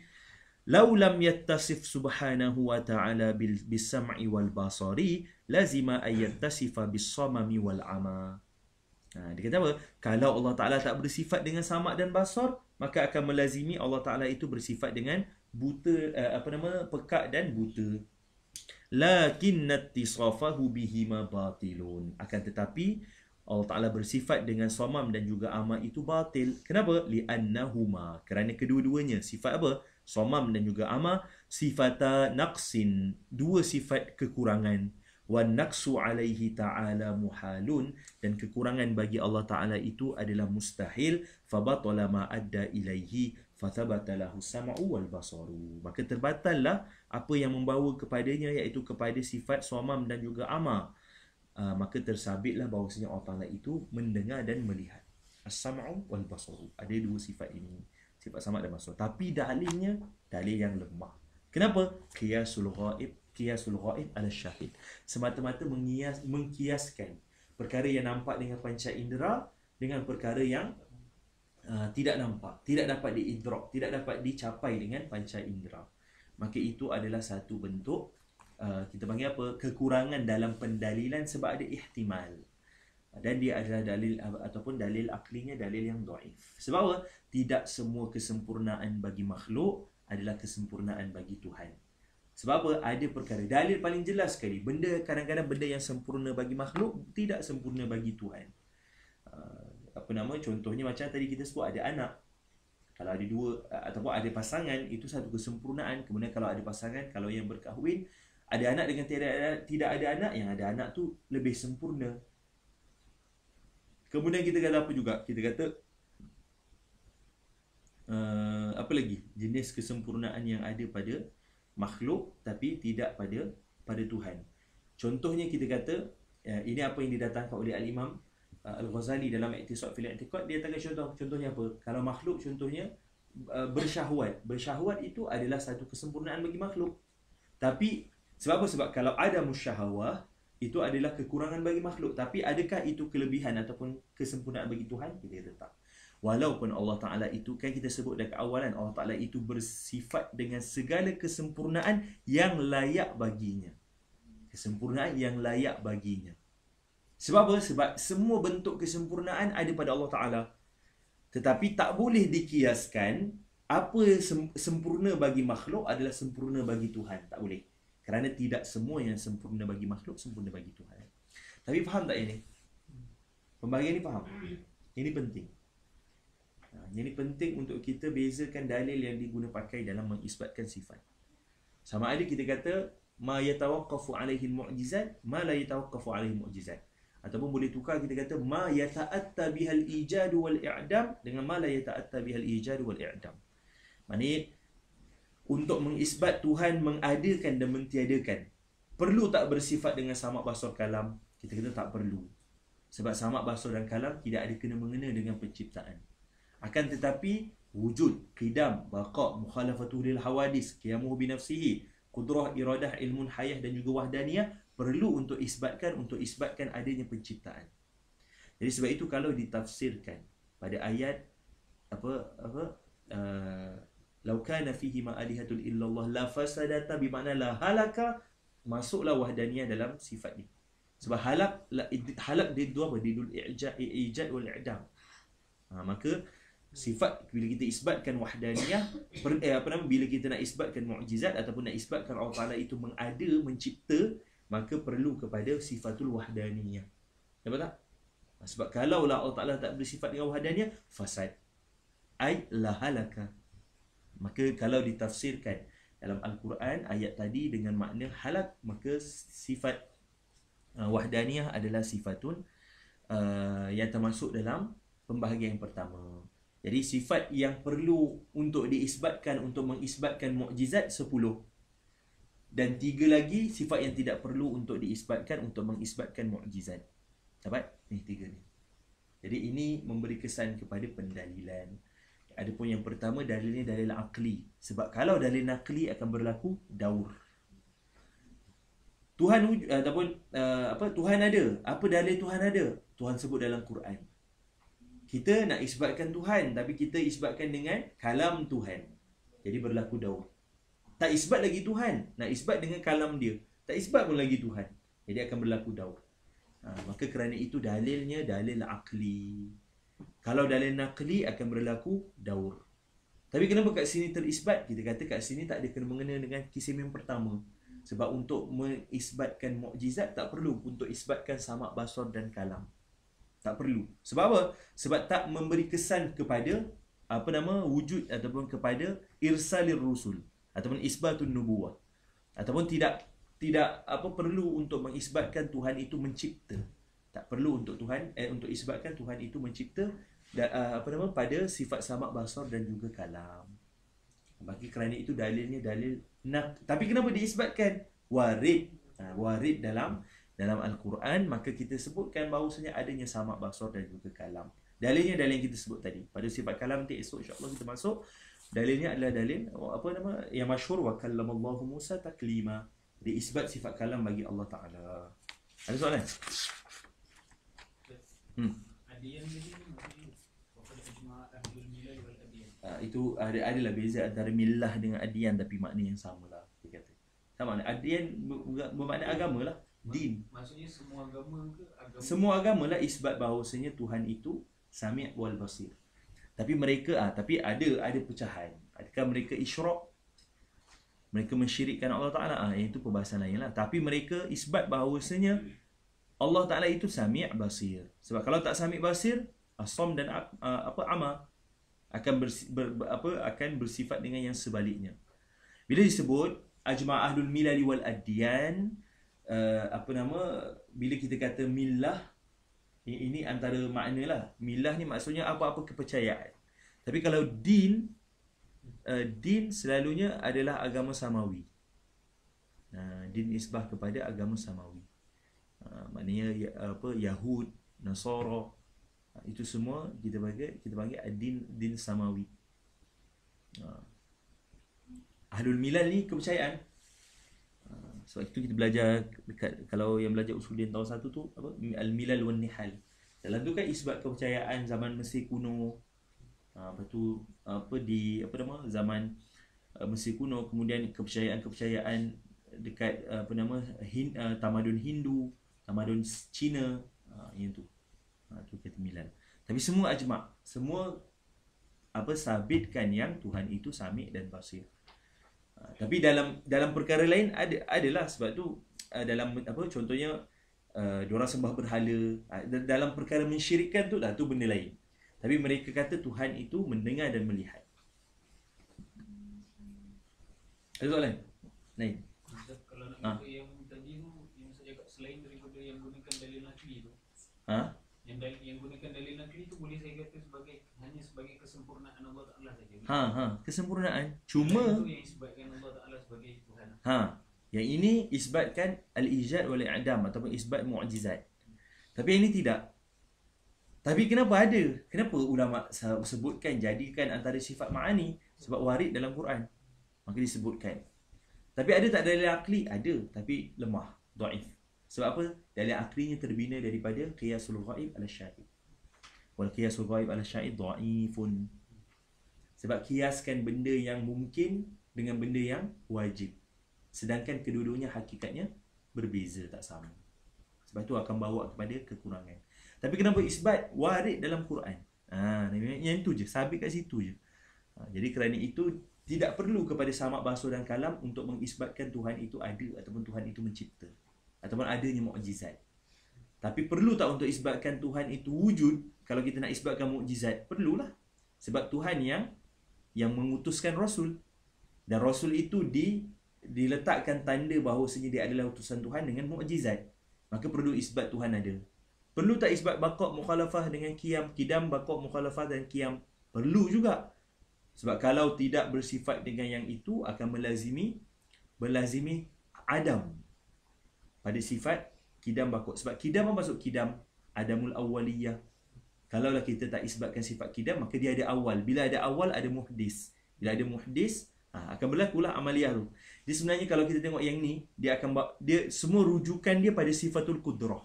law lam yattasif subhanahu wa ta'ala bil sam'i wal basari lazima ay yattasifa bis samami wal amah. Ha, dia kata apa? Kalau Allah Ta'ala tak bersifat dengan samak dan basar, maka akan melazimi Allah Ta'ala itu bersifat dengan buta, uh, apa nama, pekat dan buta. Lakin natisafahu bihima batilun. Akan tetapi, Allah Ta'ala bersifat dengan somam dan juga amat itu batil. Kenapa? Li'annahuma. Kerana kedua-duanya. Sifat apa? Somam dan juga amat. Sifata naqsin. Dua sifat kekurangan wa naksu alaihi ta'ala muhalun dan kekurangan bagi Allah Ta'ala itu adalah mustahil fa batala ma adda ilaihi fa thabata lahu basaru maka terbatallah apa yang membawa kepadanya iaitu kepada sifat suamam dan juga ama ah, maka tersabitlah bahawa bahawasanya Allah Ta'ala itu mendengar dan melihat as-sam'u basaru ada dua sifat ini sifat sama dan basar tapi dalilnya dalil yang lemah kenapa Kiasul ghaib qiyasul ghaib ala syahid semata-mata mengkias, mengkiaskan perkara yang nampak dengan panca indera dengan perkara yang uh, tidak nampak tidak dapat diidrak tidak dapat dicapai dengan panca indera maka itu adalah satu bentuk uh, kita panggil apa kekurangan dalam pendalilan sebab ada ihtimal dan dia adalah dalil ataupun dalil aklinya dalil yang doif. Sebab apa? Tidak semua kesempurnaan bagi makhluk adalah kesempurnaan bagi Tuhan. Sebab apa? Ada perkara. Dalil paling jelas sekali. Benda, kadang-kadang benda yang sempurna bagi makhluk, tidak sempurna bagi Tuhan. Ah, apa nama? Contohnya macam tadi kita sebut ada anak. Kalau ada dua, uh, ataupun ada pasangan, itu satu kesempurnaan. Kemudian kalau ada pasangan, kalau yang berkahwin, ada anak dengan tidak ada, tidak ada anak, yang ada anak tu lebih sempurna. Kemudian kita kata apa juga? Kita kata, uh, apa lagi? Jenis kesempurnaan yang ada pada makhluk tapi tidak pada pada Tuhan. Contohnya kita kata eh, ini apa yang didatangkan oleh al-Imam eh, Al-Ghazali dalam Iktisad fil I'tiqad dia tanya contoh contohnya apa? Kalau makhluk contohnya eh, bersyahwat. Bersyahwat itu adalah satu kesempurnaan bagi makhluk. Tapi sebab apa? Sebab kalau ada musyahwah itu adalah kekurangan bagi makhluk. Tapi adakah itu kelebihan ataupun kesempurnaan bagi Tuhan? Kita kata tak. Walaupun Allah Ta'ala itu Kan kita sebut dekat awal kan Allah Ta'ala itu bersifat dengan segala kesempurnaan Yang layak baginya Kesempurnaan yang layak baginya Sebab apa? Sebab semua bentuk kesempurnaan ada pada Allah Ta'ala Tetapi tak boleh dikiaskan Apa sempurna bagi makhluk adalah sempurna bagi Tuhan Tak boleh Kerana tidak semua yang sempurna bagi makhluk Sempurna bagi Tuhan Tapi faham tak ini? Pembagian ini faham? Ini penting ini ha, penting untuk kita bezakan dalil yang diguna pakai dalam mengisbatkan sifat. Sama ada kita kata ma yatawaqqafu alaihi mu'jizat ma la yatawaqqafu alaihi mu'jizat ataupun boleh tukar kita kata ma yata'atta bihal ijad wal i'dam dengan ma la yata'atta bihal ijad wal i'dam. Mani untuk mengisbat Tuhan mengadakan dan mentiadakan perlu tak bersifat dengan sama basar kalam kita kata tak perlu. Sebab sama basar dan kalam tidak ada kena mengena dengan penciptaan. Akan tetapi wujud qidam baqa mukhalafatu lil hawadis qiyamu bi nafsihi qudrah iradah ilmu hayah dan juga wahdaniyah perlu untuk isbatkan untuk isbatkan adanya penciptaan. Jadi sebab itu kalau ditafsirkan pada ayat apa apa uh, eh, law kana fihi ma alihatul illallah la fasadata bi mana la halaka masuklah wahdaniyah dalam sifat ni. Sebab halak halak dia dua apa? Dia dul i'ja wal i'dam. Ha, maka sifat bila kita isbatkan wahdaniyah per, eh, apa nama bila kita nak isbatkan mukjizat ataupun nak isbatkan Allah Taala itu mengada mencipta maka perlu kepada sifatul wahdaniyah nampak tak sebab kalau lah Allah Taala tak bersifat dengan wahdaniyah fasad ai lahalaka maka kalau ditafsirkan dalam al-Quran ayat tadi dengan makna halak maka sifat uh, wahdaniyah adalah sifatun uh, yang termasuk dalam pembahagian yang pertama jadi sifat yang perlu untuk diisbatkan untuk mengisbatkan mukjizat 10. Dan tiga lagi sifat yang tidak perlu untuk diisbatkan untuk mengisbatkan mukjizat. Dapat? Ni tiga ni. Jadi ini memberi kesan kepada pendalilan. Adapun yang pertama dalil ni dalil akli. Sebab kalau dalil akli akan berlaku daur. Tuhan ataupun uh, apa Tuhan ada? Apa dalil Tuhan ada? Tuhan sebut dalam Quran kita nak isbatkan Tuhan tapi kita isbatkan dengan kalam Tuhan. Jadi berlaku daud. Tak isbat lagi Tuhan, nak isbat dengan kalam dia. Tak isbat pun lagi Tuhan. Jadi akan berlaku daud. Ha, maka kerana itu dalilnya dalil akli. Kalau dalil nakli akan berlaku daur. Tapi kenapa kat sini terisbat? Kita kata kat sini tak ada kena mengena dengan kisim yang pertama. Sebab untuk mengisbatkan mukjizat tak perlu untuk isbatkan sama basar dan kalam. Tak perlu. Sebab apa? Sebab tak memberi kesan kepada apa nama wujud ataupun kepada irsalir rusul ataupun isbatun nubuwah. Ataupun tidak tidak apa perlu untuk mengisbatkan Tuhan itu mencipta. Tak perlu untuk Tuhan eh, untuk isbatkan Tuhan itu mencipta dan uh, ah, apa nama pada sifat samak basar dan juga kalam. Bagi kerana itu dalilnya dalil nak. Tapi kenapa diisbatkan? Warid. Uh, warid dalam dalam Al-Quran maka kita sebutkan bahawasanya adanya samak basur dan juga kalam dalilnya dalil yang kita sebut tadi pada sifat kalam nanti esok insyaAllah kita masuk dalilnya adalah dalil apa nama yang masyhur wa kallamallahu Musa taklima di isbat sifat kalam bagi Allah Ta'ala ada soalan? Hmm. ada yang Uh, ah, itu ada adalah beza antara millah dengan adian tapi makna yang sama lah dia kata. Sama ada adian bermakna agama lah din. Maksudnya semua agama ke? Agama? Semua agama lah isbat bahawasanya Tuhan itu sami' wal basir. Tapi mereka ah tapi ada ada pecahan. Adakah mereka isyrak? Mereka mensyirikkan Allah Ta'ala ah, Itu perbahasan lain lah Tapi mereka isbat bahawasanya Allah Ta'ala itu sami' basir Sebab kalau tak sami' basir Asam dan ah, ah, apa ama akan ber, ber, apa akan bersifat dengan yang sebaliknya. Bila disebut ajma'ahul milali wal adyan uh, apa nama bila kita kata milah ini, ini antara lah milah ni maksudnya apa-apa kepercayaan tapi kalau din uh, din selalunya adalah agama samawi uh, din isbah kepada agama samawi uh, maknanya ya, apa yahud nasara uh, itu semua kita panggil kita panggil din din samawi uh, ahlul milah ni kepercayaan sebab itu kita belajar dekat kalau yang belajar usuluddin tahun satu tu apa al milal wan nihal dalam tu kan isbat kepercayaan zaman Mesir kuno ha, lepas tu apa di apa nama zaman uh, Mesir kuno kemudian kepercayaan-kepercayaan dekat uh, apa nama hin, uh, tamadun Hindu tamadun Cina ha, yang tu ha, tu kata milal tapi semua ajma' semua apa sabitkan yang Tuhan itu samik dan basir tapi dalam dalam perkara lain ada adalah sebab tu uh, dalam apa contohnya uh, eh, orang sembah berhala uh, dalam perkara mensyirikkan tu lah tu benda lain tapi mereka kata Tuhan itu mendengar dan melihat ada soalan? lain kalau nak ah. yang tadi tu yang selain daripada yang gunakan dalil nafi tu ha? Ha ha kesempurnaan. Cuma itu yang disebabkan Allah Taala sebagai Tuhan. Ha. Yang ini isbatkan al-ijad wal adam ataupun isbat mukjizat. Tapi yang ini tidak. Tapi kenapa ada? Kenapa ulama sebutkan jadikan antara sifat ma'ani sebab warid dalam Quran. Maka disebutkan. Tapi ada tak dalil akli? Ada, tapi lemah, dhaif. Sebab apa? Dalil aklinya terbina daripada qiyasul ghaib al syai'. Wal qiyasul ghaib ala syai'id dhaifun. Sebab kiaskan benda yang mungkin dengan benda yang wajib. Sedangkan kedua-duanya hakikatnya berbeza, tak sama. Sebab itu akan bawa kepada kekurangan. Tapi kenapa isbat warid dalam Quran? Ha, yang itu je, sabit kat situ je. Ha, jadi kerana itu tidak perlu kepada sama basuh dan kalam untuk mengisbatkan Tuhan itu ada ataupun Tuhan itu mencipta. Ataupun adanya mukjizat. Tapi perlu tak untuk isbatkan Tuhan itu wujud? Kalau kita nak isbatkan mukjizat, perlulah. Sebab Tuhan yang yang mengutuskan rasul dan rasul itu di diletakkan tanda bahawa dia adalah utusan Tuhan dengan mukjizat maka perlu isbat Tuhan ada perlu tak isbat bakok, mukhalafah dengan kiam, kidam bakok, mukhalafah dan kiam. perlu juga sebab kalau tidak bersifat dengan yang itu akan melazimi melazimi adam pada sifat kidam bakok. sebab kidam apa kidam adamul awaliyah. Kalaulah kita tak isbatkan sifat kidam, maka dia ada awal. Bila ada awal, ada muhdis. Bila ada muhdis, ha, akan berlakulah amaliyah tu. Jadi sebenarnya kalau kita tengok yang ni, dia akan dia semua rujukan dia pada sifatul kudrah.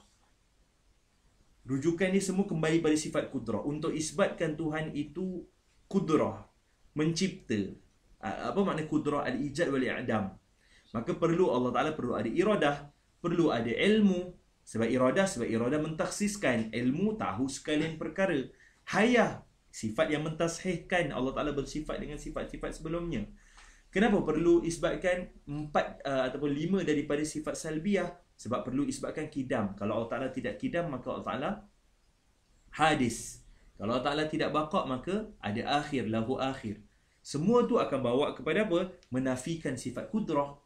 Rujukan dia semua kembali pada sifat kudrah. Untuk isbatkan Tuhan itu kudrah. Mencipta. Ha, apa makna kudrah? Al-ijad wal-i'adam. Maka perlu Allah Ta'ala perlu ada iradah. Perlu ada ilmu. Sebab iradah, sebab iradah mentaksiskan ilmu tahu sekalian perkara. haya sifat yang mentasihkan Allah Ta'ala bersifat dengan sifat-sifat sebelumnya. Kenapa perlu isbatkan empat uh, ataupun lima daripada sifat salbiah? Sebab perlu isbatkan kidam. Kalau Allah Ta'ala tidak kidam, maka Allah Ta'ala hadis. Kalau Allah Ta'ala tidak bakok, maka ada akhir, lahu akhir. Semua tu akan bawa kepada apa? Menafikan sifat kudrah.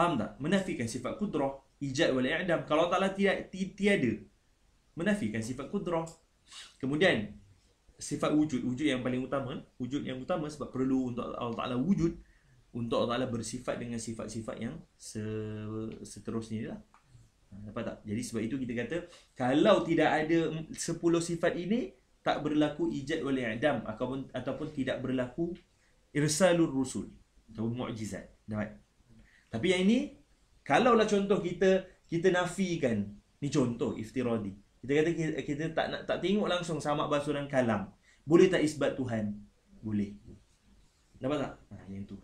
Faham tak? Menafikan sifat kudrah Ijad wal i'dam Kalau Ta'ala tiada, ti, tiada Menafikan sifat kudrah Kemudian Sifat wujud Wujud yang paling utama Wujud yang utama Sebab perlu untuk Allah Ta'ala wujud Untuk Allah Ta'ala bersifat dengan sifat-sifat yang se Seterusnya lah Dapat ha, tak? Jadi sebab itu kita kata Kalau tidak ada 10 sifat ini Tak berlaku ijad wal i'dam ataupun, ataupun tidak berlaku Irsalur rusul Atau mu'jizat Dapat? Right? Tapi yang ini kalaulah contoh kita kita nafikan ni contoh iftiradi. Kita kata kita, kita tak nak tak tengok langsung sama basuran kalam. Boleh tak isbat Tuhan? Boleh. Nampak tak? Ha, yang tu.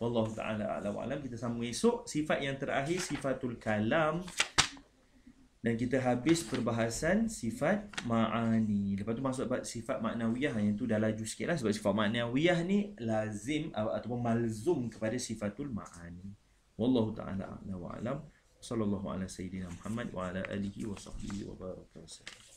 Wallahu taala a'lam. Kita sambung esok sifat yang terakhir sifatul kalam. Dan kita habis perbahasan sifat ma'ani. Lepas tu masuk sifat maknawiyah. Yang tu dah laju sikit lah. Sebab sifat maknawiyah ni lazim atau malzum kepada sifatul ma'ani. Wallahu ta'ala a'la wa'alam. Sallallahu ala sayyidina Muhammad wa ala alihi wa sahbihi wa baraka